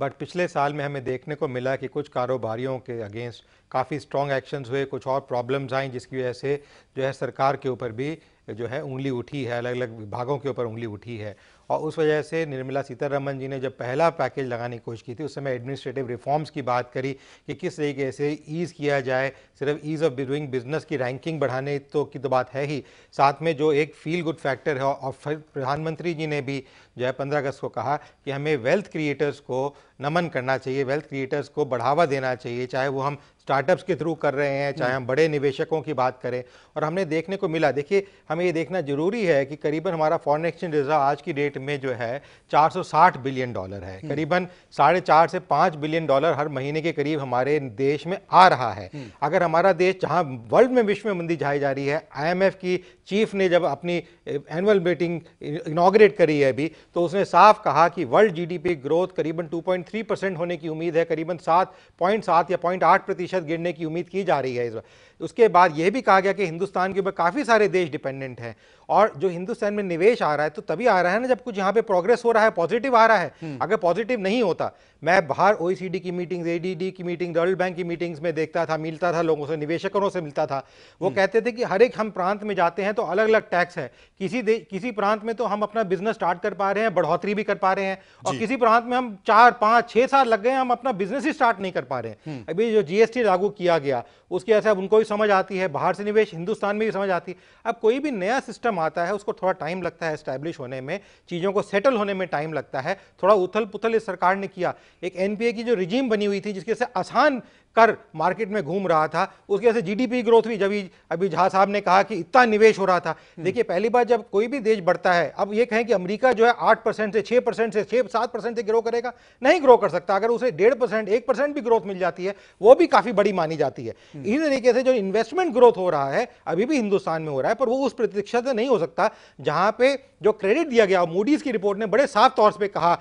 बट पिछले साल में हमें देखने को मिला कि कुछ कारोबारियों के अगेंस्ट काफ़ी स्ट्रॉन्ग एक्शंस हुए कुछ और प्रॉब्लम्स आई जिसकी वजह से जो है सरकार के ऊपर भी जो है उंगली उठी है अलग अलग विभागों के ऊपर उंगली उठी है और उस वजह से निर्मला सीतारमन जी ने जब पहला पैकेज लगाने की कोशिश की थी उस समय एडमिनिस्ट्रेटिव रिफॉर्म्स की बात करी कि किस तरीके से ईज़ किया जाए सिर्फ ईज़ ऑफ डूइंग बिजनेस की रैंकिंग बढ़ाने तो की तो बात है ही साथ में जो एक फील गुड फैक्टर है और फिर प्रधानमंत्री जी ने भी जो है पंद्रह अगस्त को कहा कि हमें वेल्थ क्रिएटर्स को नमन करना चाहिए वेल्थ क्रिएटर्स को बढ़ावा देना चाहिए चाहे वो हम स्टार्टअप्स के थ्रू कर रहे हैं चाहे हम्म। हम बड़े निवेशकों की बात करें और हमने देखने को मिला देखिए हमें ये देखना ज़रूरी है कि करीबन हमारा फॉरेन एक्सचेंज रिजर्व आज की डेट में जो है 460 बिलियन डॉलर है हम्म। करीबन साढ़े चार से पाँच बिलियन डॉलर हर महीने के करीब हमारे देश में आ रहा है हम्म। अगर हमारा देश जहाँ वर्ल्ड में विश्व में मंदी जाई जा रही है आई की चीफ ने जब अपनी एनुअल मीटिंग इनाग्रेट करी है अभी तो उसने साफ कहा कि वर्ल्ड जीडीपी ग्रोथ करीबन 2.3 परसेंट होने की उम्मीद है करीबन सात पॉइंट सात या पॉइंट आठ प्रतिशत गिरने की उम्मीद की जा रही है इस बार उसके बाद यह भी कहा गया कि हिंदुस्तान के ऊपर काफ़ी सारे देश डिपेंडेंट हैं और जो हिंदुस्तान में निवेश आ रहा है तो तभी आ रहा है ना जब कुछ यहाँ पे प्रोग्रेस हो रहा है पॉजिटिव आ रहा है हम्म। अगर पॉजिटिव नहीं होता मैं बाहर ओ की मीटिंग्स ए की मीटिंग वर्ल्ड बैंक की मीटिंग्स में देखता था मिलता था लोगों से निवेशकों से मिलता था वो हम्म। कहते थे कि हर एक हम प्रांत में जाते हैं तो अलग अलग टैक्स है किसी किसी प्रांत में तो हम अपना बिजनेस स्टार्ट कर पा रहे हैं बढ़ोतरी भी कर पा रहे हैं और किसी प्रांत में हम चार पाँच छः साल लग गए हम अपना बिजनेस ही स्टार्ट नहीं कर पा रहे हैं हम्म। अभी जो जीएसटी लागू किया गया उसकी वजह से उनको समझ आती है बाहर से निवेश हिंदुस्तान में भी समझ आती है अब कोई भी नया सिस्टम आता है उसको थोड़ा टाइम लगता है स्टैब्लिश होने में चीज़ों को सेटल होने में टाइम लगता है थोड़ा उथल पुथल इस सरकार ने किया एक एनपीए की जो रिजीम बनी हुई थी जिसके से आसान कर मार्केट में घूम रहा था उसकी वजह से जीडीपी ग्रोथ भी जब अभी झा साहब ने कहा कि इतना निवेश हो रहा था हम्म। देखिए पहली बार जब कोई भी देश बढ़ता है अब ये कहें कि अमेरिका जो है आठ परसेंट से छः परसेंट से छः सात परसेंट से ग्रो करेगा नहीं ग्रो कर सकता अगर उसे डेढ़ परसेंट एक परसेंट भी ग्रोथ मिल जाती है वो भी काफ़ी बड़ी मानी जाती है हम्म। इसी तरीके से जो इन्वेस्टमेंट ग्रोथ हो रहा है अभी भी हिंदुस्तान में हो रहा है पर वो उस प्रतीक्षा से नहीं हो सकता जहाँ पे जो क्रेडिट दिया गया मूडीज़ की रिपोर्ट ने बड़े साफ तौर पर कहा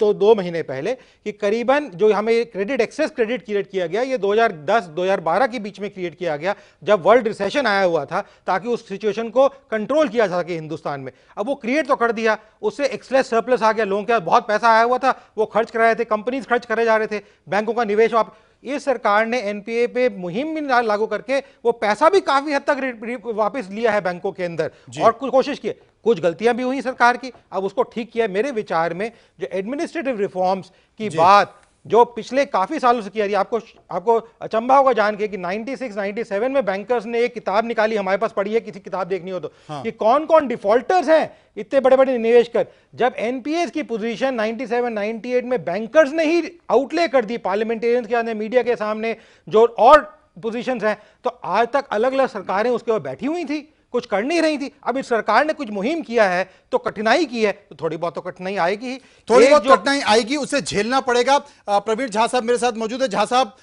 तो दो महीने पहले कि करीबन जो हमें क्रेडिट एक्सेस क्रेडिट क्रिएट किया गया है ये 2010-2012 के बीच में क्रिएट किया गया जब वर्ल्ड रिसेशन आया हुआ था ताकि उस सिचुएशन को कंट्रोल किया जा सके हिंदुस्तान में अब वो क्रिएट तो कर दिया उससे एक्सलेस सरप्लस आ गया लोगों के पास बहुत पैसा आया हुआ था वो खर्च कर रहे थे कंपनीज खर्च करे जा रहे थे बैंकों का निवेश आप ये सरकार ने एनपीए पे मुहिम भी लागू करके वो पैसा भी काफी हद तक वापस लिया है बैंकों के अंदर और कुछ कोशिश की कुछ गलतियां भी हुई सरकार की अब उसको ठीक किया मेरे विचार में जो एडमिनिस्ट्रेटिव रिफॉर्म्स की बात जो पिछले काफ़ी सालों से किया रही आपको आपको अचंबा होगा जान के कि 96, 97 में बैंकर्स ने एक किताब निकाली हमारे पास पढ़ी है किसी किताब देखनी हो तो हाँ। कि कौन कौन डिफॉल्टर्स हैं इतने बड़े बड़े निवेश कर जब एनपीएस की पोजीशन 97, 98 में बैंकर्स ने ही आउटले कर दी पार्लियामेंटेरियंस के अंदर मीडिया के सामने जो और पोजिशन हैं तो आज तक अलग अलग सरकारें उसके ऊपर बैठी हुई थी कुछ कर नहीं रही थी अभी सरकार ने कुछ मुहिम किया है तो कठिनाई की है तो थोड़ी बहुत तो कठिनाई आएगी ही थोड़ी बहुत कठिनाई आएगी उसे झेलना पड़ेगा प्रवीण झा साहब मेरे साथ मौजूद है झा साहब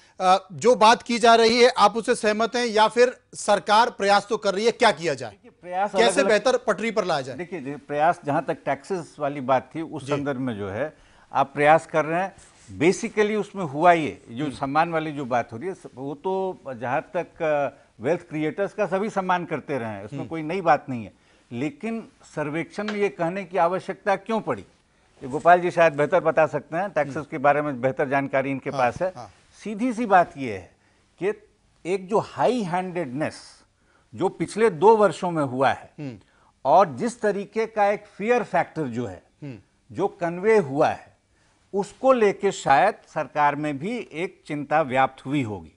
जो बात की जा रही है आप उसे सहमत हैं या फिर सरकार प्रयास तो कर रही है क्या किया जाए प्रयास कैसे बेहतर पटरी पर लाया जाए देखिए प्रयास जहां तक टैक्सेस वाली बात थी उस संदर्भ में जो है आप प्रयास कर रहे हैं बेसिकली उसमें हुआ ये जो सम्मान वाली जो बात हो रही है वो तो जहां तक वेल्थ क्रिएटर्स का सभी सम्मान करते रहे हैं उसमें हम्म। कोई नई बात नहीं है लेकिन सर्वेक्षण में ये कहने की आवश्यकता क्यों पड़ी ये गोपाल जी शायद बेहतर बता सकते हैं टैक्सेस हम्म। के बारे में बेहतर जानकारी इनके हाँ, पास है हाँ। सीधी सी बात ये है कि एक जो हाई हैंडेडनेस जो पिछले दो वर्षों में हुआ है हम्म। और जिस तरीके का एक फियर फैक्टर जो है जो कन्वे हुआ है उसको लेके शायद सरकार में भी एक चिंता व्याप्त हुई होगी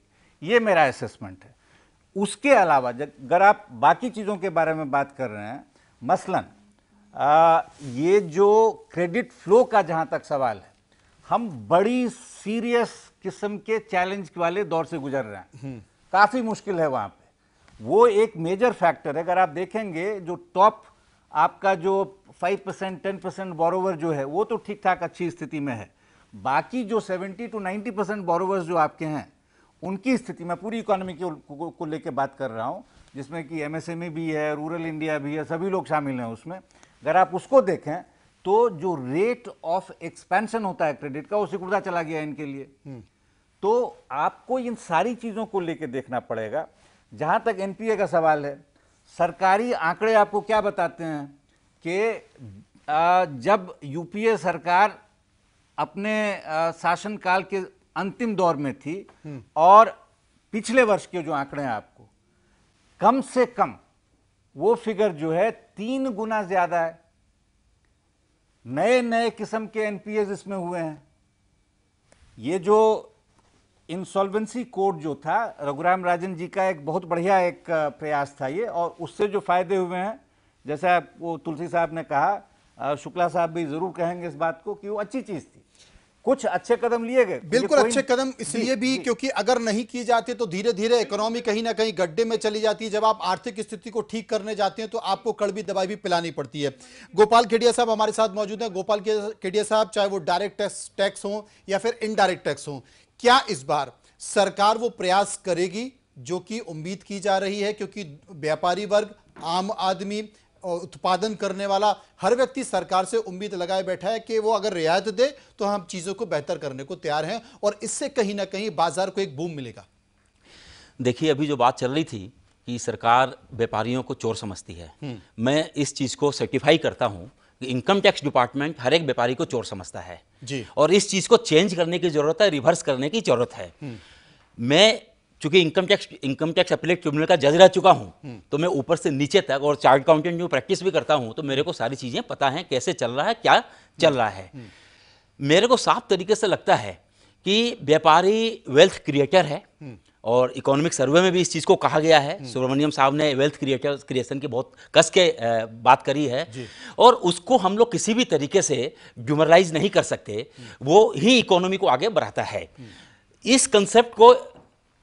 ये मेरा असेसमेंट है उसके अलावा अगर आप बाकी चीज़ों के बारे में बात कर रहे हैं मसलन आ, ये जो क्रेडिट फ्लो का जहाँ तक सवाल है हम बड़ी सीरियस किस्म के चैलेंज वाले दौर से गुजर रहे हैं हम्म। काफ़ी मुश्किल है वहाँ पे वो एक मेजर फैक्टर है अगर आप देखेंगे जो टॉप आपका जो five percent ten percent borrower जो है वो तो ठीक ठाक अच्छी स्थिति में है बाकी जो seventy to ninety percent borrowers जो आपके हैं उनकी स्थिति मैं पूरी इकोनॉमी को, लेकर बात कर रहा हूँ जिसमें कि एमएसएमई e भी है रूरल इंडिया भी है सभी लोग शामिल हैं उसमें अगर आप उसको देखें तो जो रेट ऑफ एक्सपेंशन होता है क्रेडिट का वो सिकुड़ता चला गया इनके लिए हम्म। तो आपको इन सारी चीज़ों को लेकर देखना पड़ेगा जहाँ तक एनपीए का सवाल है सरकारी आंकड़े आपको क्या बताते हैं कि जब यूपीए सरकार अपने शासनकाल के अंतिम दौर में थी और पिछले वर्ष के जो आंकड़े हैं आपको कम से कम वो फिगर जो है तीन गुना ज्यादा है नए नए किस्म के एनपीएस इसमें हुए हैं ये जो इंसॉल्वेंसी कोड जो था रघुराम राजन जी का एक बहुत बढ़िया एक प्रयास था ये और उससे जो फायदे हुए हैं जैसा वो तुलसी साहब ने कहा शुक्ला साहब भी जरूर कहेंगे इस बात को कि वो अच्छी चीज थी कुछ अच्छे कदम लिए गए बिल्कुल अच्छे कदम इसलिए भी क्योंकि अगर नहीं किए जाते तो धीरे धीरे इकोनॉमी कहीं ना कहीं गड्ढे में चली जाती है जब आप आर्थिक स्थिति को ठीक करने जाते हैं तो आपको कड़वी दवाई भी पिलानी पड़ती है गोपाल खेडिया साहब हमारे साथ मौजूद है गोपाल खेडिया साहब चाहे वो डायरेक्ट टैक्स टैक्स हो या फिर इनडायरेक्ट टैक्स हो क्या इस बार सरकार वो प्रयास करेगी जो कि उम्मीद की जा रही है क्योंकि व्यापारी वर्ग आम आदमी उत्पादन करने वाला हर व्यक्ति सरकार से उम्मीद लगाए बैठा है कि वो अगर रियायत दे तो हम चीज़ों को बेहतर करने को तैयार हैं और इससे कहीं ना कहीं बाजार को एक बूम मिलेगा देखिए अभी जो बात चल रही थी कि सरकार व्यापारियों को चोर समझती है हम्म। मैं इस चीज़ को सर्टिफाई करता हूँ इनकम टैक्स डिपार्टमेंट हर एक व्यापारी को चोर समझता है जी और इस चीज़ को चेंज करने की जरूरत है रिवर्स करने की जरूरत है हम्म। मैं चूंकि income tax income tax appellate tribunal का जज रह चुका हूं हम्म। तो मैं ऊपर से नीचे तक और चार्ट अकाउंटेंट जो प्रैक्टिस भी करता हूं तो मेरे को सारी चीज़ें पता हैं कैसे चल रहा है क्या चल रहा है हम्म। मेरे को साफ तरीके से लगता है कि व्यापारी वेल्थ क्रिएटर है हम्म। और इकोनॉमिक सर्वे में भी इस चीज़ को कहा गया है सुब्रमण्यम साहब ने वेल्थ क्रिएटर क्रिएशन की बहुत कस के बात करी है और उसको हम लोग किसी भी तरीके से ड्यूमरलाइज नहीं कर सकते वो ही इकोनॉमी को आगे बढ़ाता है इस कंसेप्ट को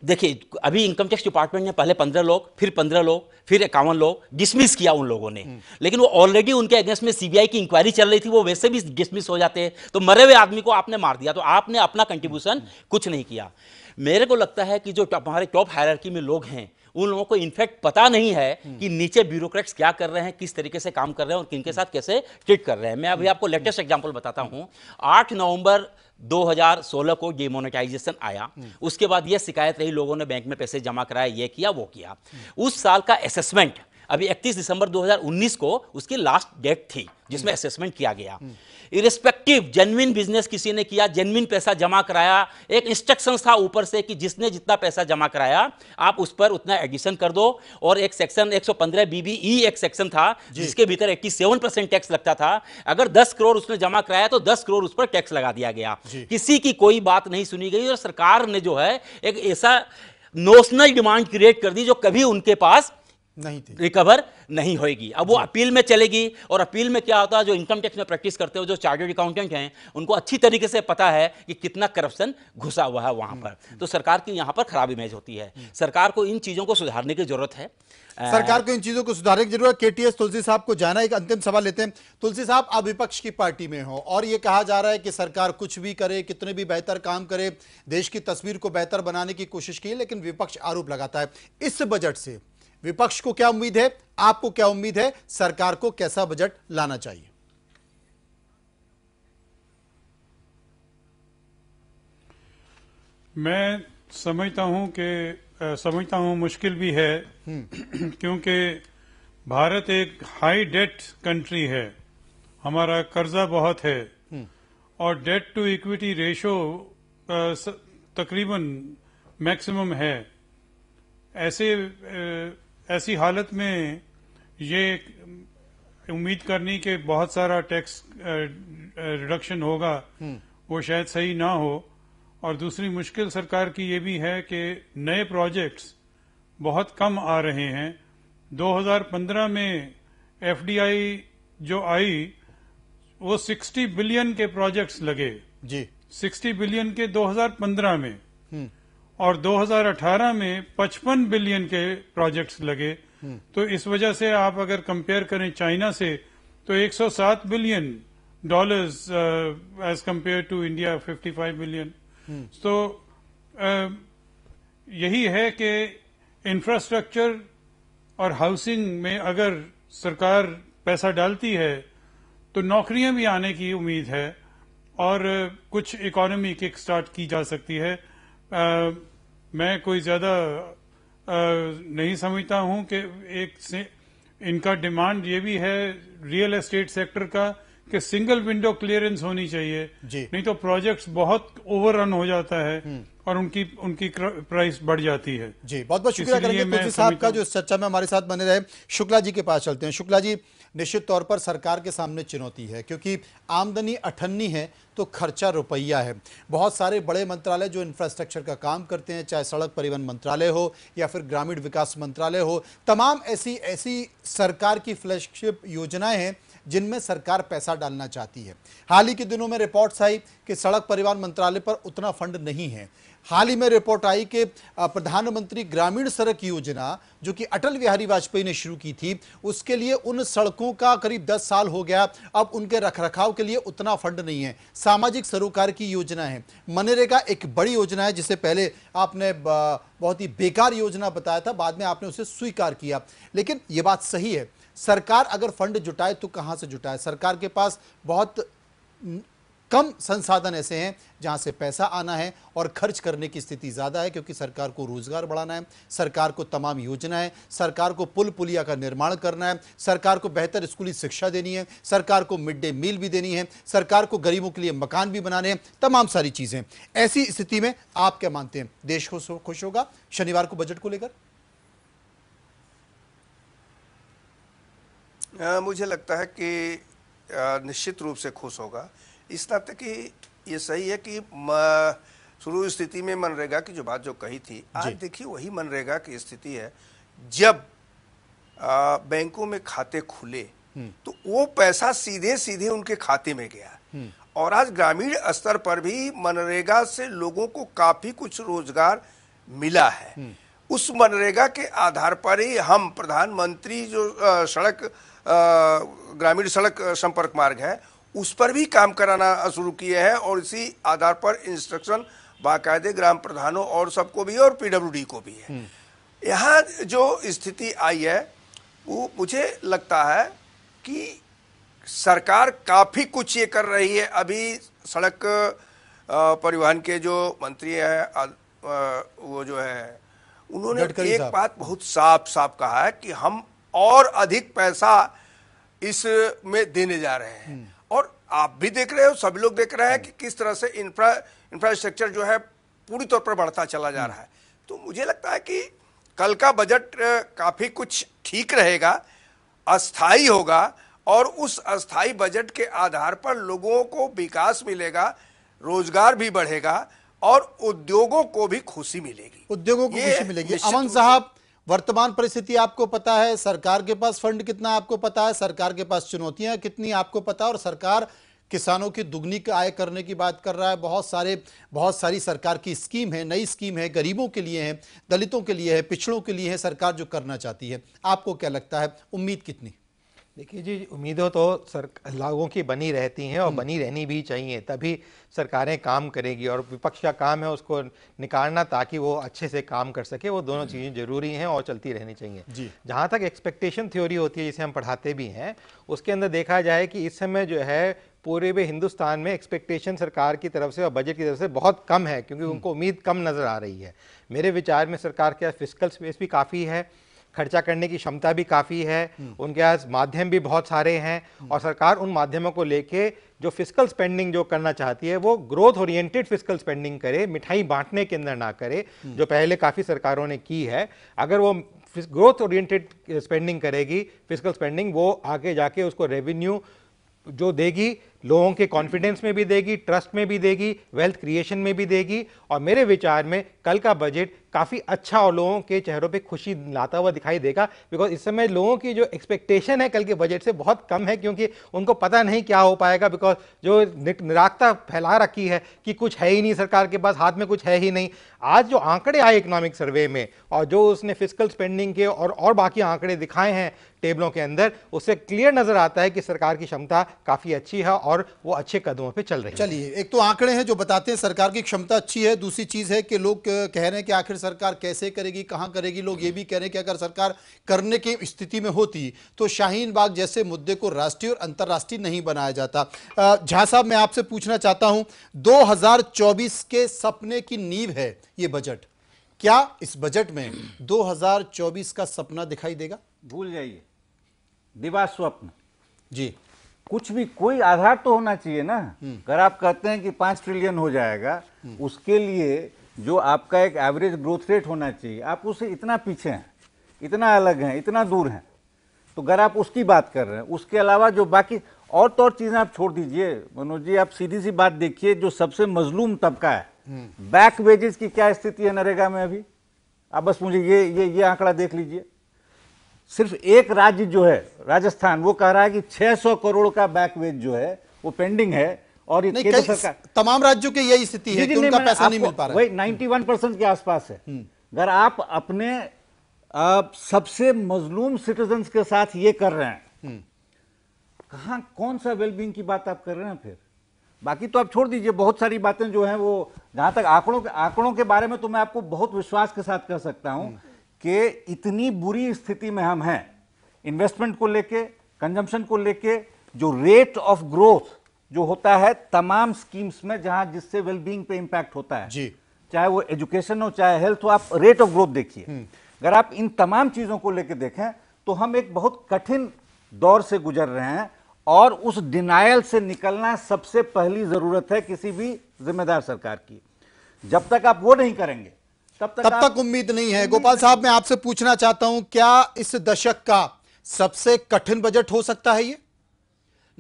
देखिए अभी इनकम टैक्स डिपार्टमेंट ने पहले पंद्रह लोग फिर पंद्रह लोग फिर इक्यावन लोग डिसमिस किया उन लोगों ने लेकिन वो ऑलरेडी उनके अगेंस्ट में सीबीआई की इंक्वायरी चल रही थी वो वैसे भी डिसमिस हो जाते हैं तो मरे हुए आदमी को आपने मार दिया तो आपने अपना कंट्रीब्यूशन कुछ नहीं किया मेरे को लगता है कि जो हमारे टॉप हायरकी में लोग हैं उन लोगों को इनफैक्ट पता नहीं है कि नीचे ब्यूरोक्रेट्स क्या कर रहे हैं किस तरीके से काम कर रहे हैं और किनके साथ कैसे ट्रीट कर रहे हैं मैं अभी आपको लेटेस्ट एग्जाम्पल बताता हूँ आठ नवंबर 2016 को डिमोनिटाइजेशन आया हम्म। उसके बाद ये शिकायत रही लोगों ने बैंक में पैसे जमा कराए ये किया वो किया हम्म। उस साल का असेसमेंट अभी 31 दिसंबर 2019 को उसकी लास्ट डेट थी जिसमें असेसमेंट किया गया इरेस्पेक्टिव जेनविन बिजनेस किसी ने किया जेनविन पैसा जमा कराया एक इंस्ट्रक्शन था ऊपर से कि जिसने जितना पैसा जमा कराया आप उस पर उतना एडिशन कर दो और एक सेक्शन 115 बीबीई एक सेक्शन e था जिसके भीतर 87 परसेंट टैक्स लगता था अगर 10 करोड़ उसने जमा कराया तो 10 करोड़ उस पर टैक्स लगा दिया गया किसी की कोई बात नहीं सुनी गई और सरकार ने जो है एक ऐसा नोशनल डिमांड क्रिएट कर दी जो कभी उनके पास नहीं थी रिकवर नहीं होगी अब वो अपील में चलेगी और अपील में क्या होता है जो इनकम टैक्स में प्रैक्टिस करते हो जो चार्टर्ड अकाउंटेंट हैं उनको अच्छी तरीके से पता है कि कितना करप्शन घुसा हुआ है वहां पर हम्म। तो सरकार की यहाँ पर खराब इमेज होती है हम्म। सरकार को इन चीज़ों को सुधारने की जरूरत है सरकार को इन चीज़ों को सुधारने की जरूरत के टी तुलसी साहब को जाना एक अंतिम सवाल लेते हैं तुलसी साहब आप विपक्ष की पार्टी में हो और ये कहा जा रहा है कि सरकार कुछ भी करे कितने भी बेहतर काम करे देश की तस्वीर को बेहतर बनाने की कोशिश की लेकिन विपक्ष आरोप लगाता है इस बजट से विपक्ष को क्या उम्मीद है आपको क्या उम्मीद है सरकार को कैसा बजट लाना चाहिए मैं समझता हूं कि समझता हूं मुश्किल भी है हम्म। क्योंकि भारत एक हाई डेट कंट्री है हमारा कर्जा बहुत है हम्म। और डेट टू इक्विटी रेशो तकरीबन मैक्सिमम है ऐसे ऐसी हालत में ये उम्मीद करनी कि बहुत सारा टैक्स रिडक्शन होगा हम्म। वो शायद सही ना हो और दूसरी मुश्किल सरकार की ये भी है कि नए प्रोजेक्ट्स बहुत कम आ रहे हैं 2015 में एफडीआई जो आई वो 60 बिलियन के प्रोजेक्ट्स लगे जी 60 बिलियन के 2015 में और 2018 में 55 बिलियन के प्रोजेक्ट्स लगे हम्म। तो इस वजह से आप अगर कंपेयर करें चाइना से तो 107 billion dollars as compared to India 55 billion तो uh, यही है कि इंफ्रास्ट्रक्चर और हाउसिंग में अगर सरकार पैसा डालती है तो नौकरियां भी आने की उम्मीद है और uh, कुछ इकोनॉमी किक स्टार्ट की जा सकती है मैं कोई ज़्यादा नहीं समझता हूं कि एक से इनका डिमांड ये भी है रियल एस्टेट सेक्टर का कि सिंगल विंडो क्लियरेंस होनी चाहिए नहीं तो प्रोजेक्ट्स बहुत ओवररन हो जाता है हम्म। और उनकी उनकी प्राइस बढ़ जाती है जी बहुत बहुत शुक्रिया करेंगे साहब का जो चर्चा में हमारे साथ बने रहे शुक्ला जी के पास चलते हैं शुक्ला जी निश्चित तौर पर सरकार के सामने चुनौती है क्योंकि आमदनी अठन्नी है तो खर्चा रुपया है बहुत सारे बड़े मंत्रालय जो इंफ्रास्ट्रक्चर का काम करते हैं चाहे सड़क परिवहन मंत्रालय हो या फिर ग्रामीण विकास मंत्रालय हो तमाम ऐसी ऐसी सरकार की फ्लैगशिप योजनाएं हैं जिनमें सरकार पैसा डालना चाहती है हाल ही के दिनों में रिपोर्ट्स आई कि सड़क परिवहन मंत्रालय पर उतना फंड नहीं है हाल ही में रिपोर्ट आई कि प्रधानमंत्री ग्रामीण सड़क योजना जो कि अटल बिहारी वाजपेयी ने शुरू की थी उसके लिए उन सड़कों का करीब 10 साल हो गया अब उनके रखरखाव के लिए उतना फंड नहीं है सामाजिक सरोकार की योजना है मनरेगा एक बड़ी योजना है जिसे पहले आपने बहुत ही बेकार योजना बताया था बाद में आपने उसे स्वीकार किया लेकिन ये बात सही है सरकार अगर फंड जुटाए तो कहाँ से जुटाए सरकार के पास बहुत कम संसाधन ऐसे हैं जहां से पैसा आना है और खर्च करने की स्थिति ज़्यादा है क्योंकि सरकार को रोज़गार बढ़ाना है सरकार को तमाम योजनाएं सरकार को पुल पुलिया का निर्माण करना है सरकार को बेहतर स्कूली शिक्षा देनी है सरकार को मिड डे मील भी देनी है सरकार को गरीबों के लिए मकान भी बनाने हैं तमाम सारी चीज़ें ऐसी स्थिति में आप क्या मानते हैं देश खुश होगा शनिवार को बजट को लेकर आ, मुझे लगता है कि निश्चित रूप से खुश होगा इस नाते कि ये सही है कि शुरू स्थिति में मनरेगा की जो बात जो कही थी आज देखिए वही मनरेगा की स्थिति है जब बैंकों में खाते खुले हम्म। तो वो पैसा सीधे सीधे उनके खाते में गया हम्म। और आज ग्रामीण स्तर पर भी मनरेगा से लोगों को काफी कुछ रोजगार मिला है हम्म। उस मनरेगा के आधार पर ही हम प्रधानमंत्री जो सड़क ग्रामीण सड़क संपर्क मार्ग है उस पर भी काम कराना शुरू किए हैं और इसी आधार पर इंस्ट्रक्शन बाकायदे ग्राम प्रधानों और सबको भी और पीडब्ल्यूडी को भी है हम्म। यहाँ जो स्थिति आई है वो मुझे लगता है कि सरकार काफ़ी कुछ ये कर रही है अभी सड़क परिवहन के जो मंत्री हैं वो जो है उन्होंने एक बात बहुत साफ साफ कहा है कि हम और अधिक पैसा इसमें देने जा रहे हैं हम्म। और आप भी देख रहे हो सभी लोग देख रहे हैं कि किस तरह से इंफ्रा इंफ्रास्ट्रक्चर जो है पूरी तौर पर बढ़ता चला जा रहा है हम्म। तो मुझे लगता है कि कल का बजट काफ़ी कुछ ठीक रहेगा अस्थाई होगा और उस अस्थाई बजट के आधार पर लोगों को विकास मिलेगा रोजगार भी बढ़ेगा और उद्योगों को भी खुशी मिलेगी उद्योगों को खुशी मिलेगी अमन साहब वर्तमान परिस्थिति आपको पता है सरकार के पास फंड कितना आपको पता है सरकार के पास चुनौतियां कितनी आपको पता है और सरकार किसानों की दुगनी आय करने की बात कर रहा है बहुत सारे बहुत सारी सरकार की स्कीम है नई स्कीम है गरीबों के लिए है दलितों के लिए है पिछड़ों के लिए है सरकार जो करना चाहती है आपको क्या लगता है उम्मीद कितनी देखिए जी उम्मीदों तो सर लोगों की बनी रहती हैं और हम्म। बनी रहनी भी चाहिए तभी सरकारें काम करेगी और विपक्ष का काम है उसको निकालना ताकि वो अच्छे से काम कर सके वो दोनों हम्म। चीज़ें जरूरी हैं और चलती रहनी चाहिए जहाँ तक एक्सपेक्टेशन थ्योरी होती है जिसे हम पढ़ाते भी हैं उसके अंदर देखा जाए कि इस समय जो है पूरे भी हिंदुस्तान में एक्सपेक्टेशन सरकार की तरफ से और बजट की तरफ से बहुत कम है क्योंकि हम्म। उनको उम्मीद कम नज़र आ रही है मेरे विचार में सरकार के फिजिकल स्पेस भी काफ़ी है खर्चा करने की क्षमता भी काफ़ी है हम्म। उनके पास माध्यम भी बहुत सारे हैं हम्म। और सरकार उन माध्यमों को लेके जो फिजिकल स्पेंडिंग जो करना चाहती है वो ग्रोथ ओरिएंटेड फिजिकल स्पेंडिंग करे मिठाई बांटने के अंदर ना करे हम्म। जो पहले काफ़ी सरकारों ने की है अगर वो ग्रोथ ओरिएंटेड स्पेंडिंग करेगी फिजिकल स्पेंडिंग वो आगे जाके उसको रेवेन्यू जो देगी लोगों के कॉन्फिडेंस में भी देगी ट्रस्ट में भी देगी वेल्थ क्रिएशन में भी देगी और मेरे विचार में कल का बजट काफ़ी अच्छा और लोगों के चेहरों पे खुशी लाता हुआ दिखाई देगा बिकॉज इस समय लोगों की जो एक्सपेक्टेशन है कल के बजट से बहुत कम है क्योंकि उनको पता नहीं क्या हो पाएगा बिकॉज जो निराकता फैला रखी है कि कुछ है ही नहीं सरकार के पास हाथ में कुछ है ही नहीं आज जो आंकड़े आए इकोनॉमिक सर्वे में और जो उसने फिजिकल स्पेंडिंग के और और बाकी आंकड़े दिखाए हैं टेबलों के अंदर उससे क्लियर नज़र आता है कि सरकार की क्षमता काफ़ी अच्छी है और और वो अच्छे कदमों पे चल रहे है चलिए एक तो आंकड़े हैं जो बताते हैं सरकार की क्षमता अच्छी है दूसरी चीज़ है कि लोग कह रहे हैं कि आखिर सरकार कैसे करेगी कहाँ करेगी लोग ये भी कह रहे हैं कि अगर सरकार करने की स्थिति में होती तो शाहीन बाग जैसे मुद्दे को राष्ट्रीय और अंतर्राष्ट्रीय नहीं बनाया जाता झा साहब मैं आपसे पूछना चाहता हूँ दो के सपने की नींव है ये बजट क्या इस बजट में 2024 का सपना दिखाई देगा भूल जाइए दिवा स्वप्न जी कुछ भी कोई आधार तो होना चाहिए ना हम्म। अगर आप कहते हैं कि पाँच ट्रिलियन हो जाएगा हम्म। उसके लिए जो आपका एक एवरेज ग्रोथ रेट होना चाहिए आप उससे इतना पीछे हैं इतना अलग हैं इतना दूर हैं तो अगर आप उसकी बात कर रहे हैं उसके अलावा जो बाकी और तो और चीज़ें आप छोड़ दीजिए मनोज जी आप सीधी सी बात देखिए जो सबसे मजलूम तबका है बैक हम्म। वेजेस की क्या स्थिति है नरेगा में अभी आप बस मुझे ये ये ये आंकड़ा देख लीजिए सिर्फ एक राज्य जो है राजस्थान वो कह रहा है कि 600 करोड़ का बैकवेज जो है वो पेंडिंग है और केंद्र सरकार तमाम राज्यों के यही स्थिति है कि उनका पैसा नहीं मिल पा रहा वही 91 परसेंट के आसपास है हम्म। अगर आप अपने आप सबसे मजलूम सिटीजन के साथ ये कर रहे हैं हम्म। कहा कौन सा वेलबींग की बात आप कर रहे हैं फिर बाकी तो आप छोड़ दीजिए बहुत सारी बातें जो हैं वो जहां तक आंकड़ों के आंकड़ों के बारे में तो मैं आपको बहुत विश्वास के साथ कह सकता हूं हम्म। कि इतनी बुरी स्थिति में हम हैं इन्वेस्टमेंट को लेके कंजम्पशन को लेके जो रेट ऑफ ग्रोथ जो होता है तमाम स्कीम्स में जहां जिससे वेलबींग पे इंपैक्ट होता है जी चाहे वो एजुकेशन हो चाहे हेल्थ हो आप रेट ऑफ ग्रोथ देखिए हम्म। अगर आप इन तमाम चीज़ों को लेकर देखें तो हम एक बहुत कठिन दौर से गुजर रहे हैं और उस डिनायल से निकलना सबसे पहली ज़रूरत है किसी भी जिम्मेदार सरकार की जब तक आप वो नहीं करेंगे तब तक तब तक उम्मीद नहीं है गोपाल साहब मैं आपसे पूछना चाहता हूं क्या इस दशक का सबसे कठिन बजट हो सकता है ये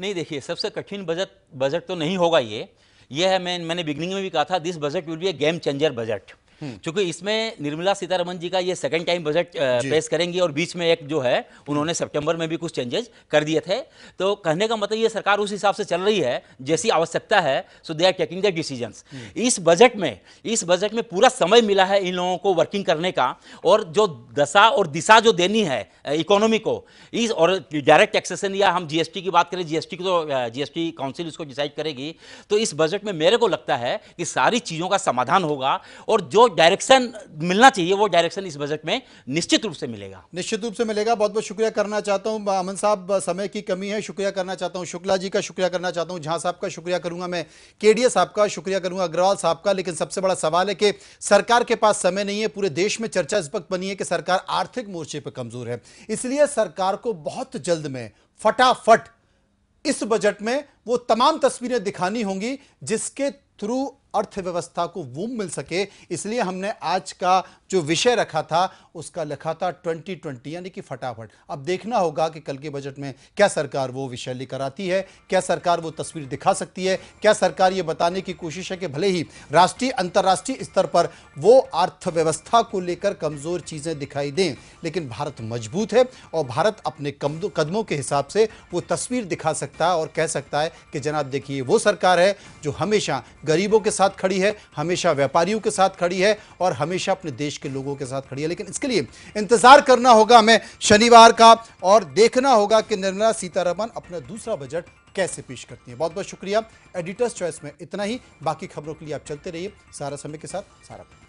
नहीं देखिए सबसे कठिन बजट बजट तो नहीं होगा ये यह है मैं मैंने बिगनिंग में भी कहा था this budget will be a game changer budget क्योंकि इसमें निर्मला सीतारमन जी का ये सेकंड टाइम बजट पेश करेंगी और बीच में एक जो है उन्होंने सितंबर में भी कुछ चेंजेस कर दिए थे तो कहने का मतलब ये सरकार उस हिसाब से चल रही है जैसी आवश्यकता है so they are taking the decision इस बजट में इस बजट में पूरा समय मिला है इन लोगों को वर्किंग करने का और जो दशा और दिशा जो देनी है इकोनॉमी को इस और डायरेक्ट टैक्सेशन या हम जीएसटी की बात करें जीएसटी की तो जीएसटी काउंसिल इसको डिसाइड करेगी तो इस बजट में मेरे को लगता है कि सारी चीज़ों का समाधान होगा और जो डायरेक्शन मिलना चाहिए वो डायरेक्शन इस बजट में निश्चित रूप से मिलेगा निश्चित रूप से मिलेगा बहुत बहुत शुक्रिया करना चाहता हूँ अमन साहब समय की कमी है शुक्रिया करना चाहता हूँ शुक्ला जी का शुक्रिया करना चाहता हूँ झा साहब का शुक्रिया करूंगा मैं के साहब का शुक्रिया करूंगा अग्रवाल साहब का लेकिन सबसे बड़ा सवाल है कि सरकार के पास समय नहीं है पूरे देश में चर्चा इस वक्त बनी है कि सरकार आर्थिक मोर्चे पर कमजोर है इसलिए सरकार को बहुत जल्द में फटाफट इस बजट में वो तमाम तस्वीरें दिखानी होंगी जिसके थ्रू अर्थव्यवस्था को वूम मिल सके इसलिए हमने आज का जो विषय रखा था उसका लिखा था 2020 यानी कि फटाफट अब देखना होगा कि कल के बजट में क्या सरकार वो विषय लेकर आती है क्या सरकार वो तस्वीर दिखा सकती है क्या सरकार ये बताने की कोशिश है कि भले ही राष्ट्रीय अंतर्राष्ट्रीय स्तर पर वो अर्थव्यवस्था को लेकर कमज़ोर चीज़ें दिखाई दें लेकिन भारत मजबूत है और भारत अपने कदमों के हिसाब से वो तस्वीर दिखा सकता है और कह सकता है कि जनाब देखिए वो सरकार है जो हमेशा गरीबों के साथ साथ खड़ी है हमेशा व्यापारियों के साथ खड़ी है और हमेशा अपने देश के लोगों के साथ खड़ी है लेकिन इसके लिए इंतजार करना होगा हमें शनिवार का और देखना होगा कि निर्मला सीतारमन अपना दूसरा बजट कैसे पेश करती है बहुत बहुत शुक्रिया एडिटर्स चॉइस में इतना ही बाकी खबरों के लिए आप चलते रहिए सारा समय के साथ सारा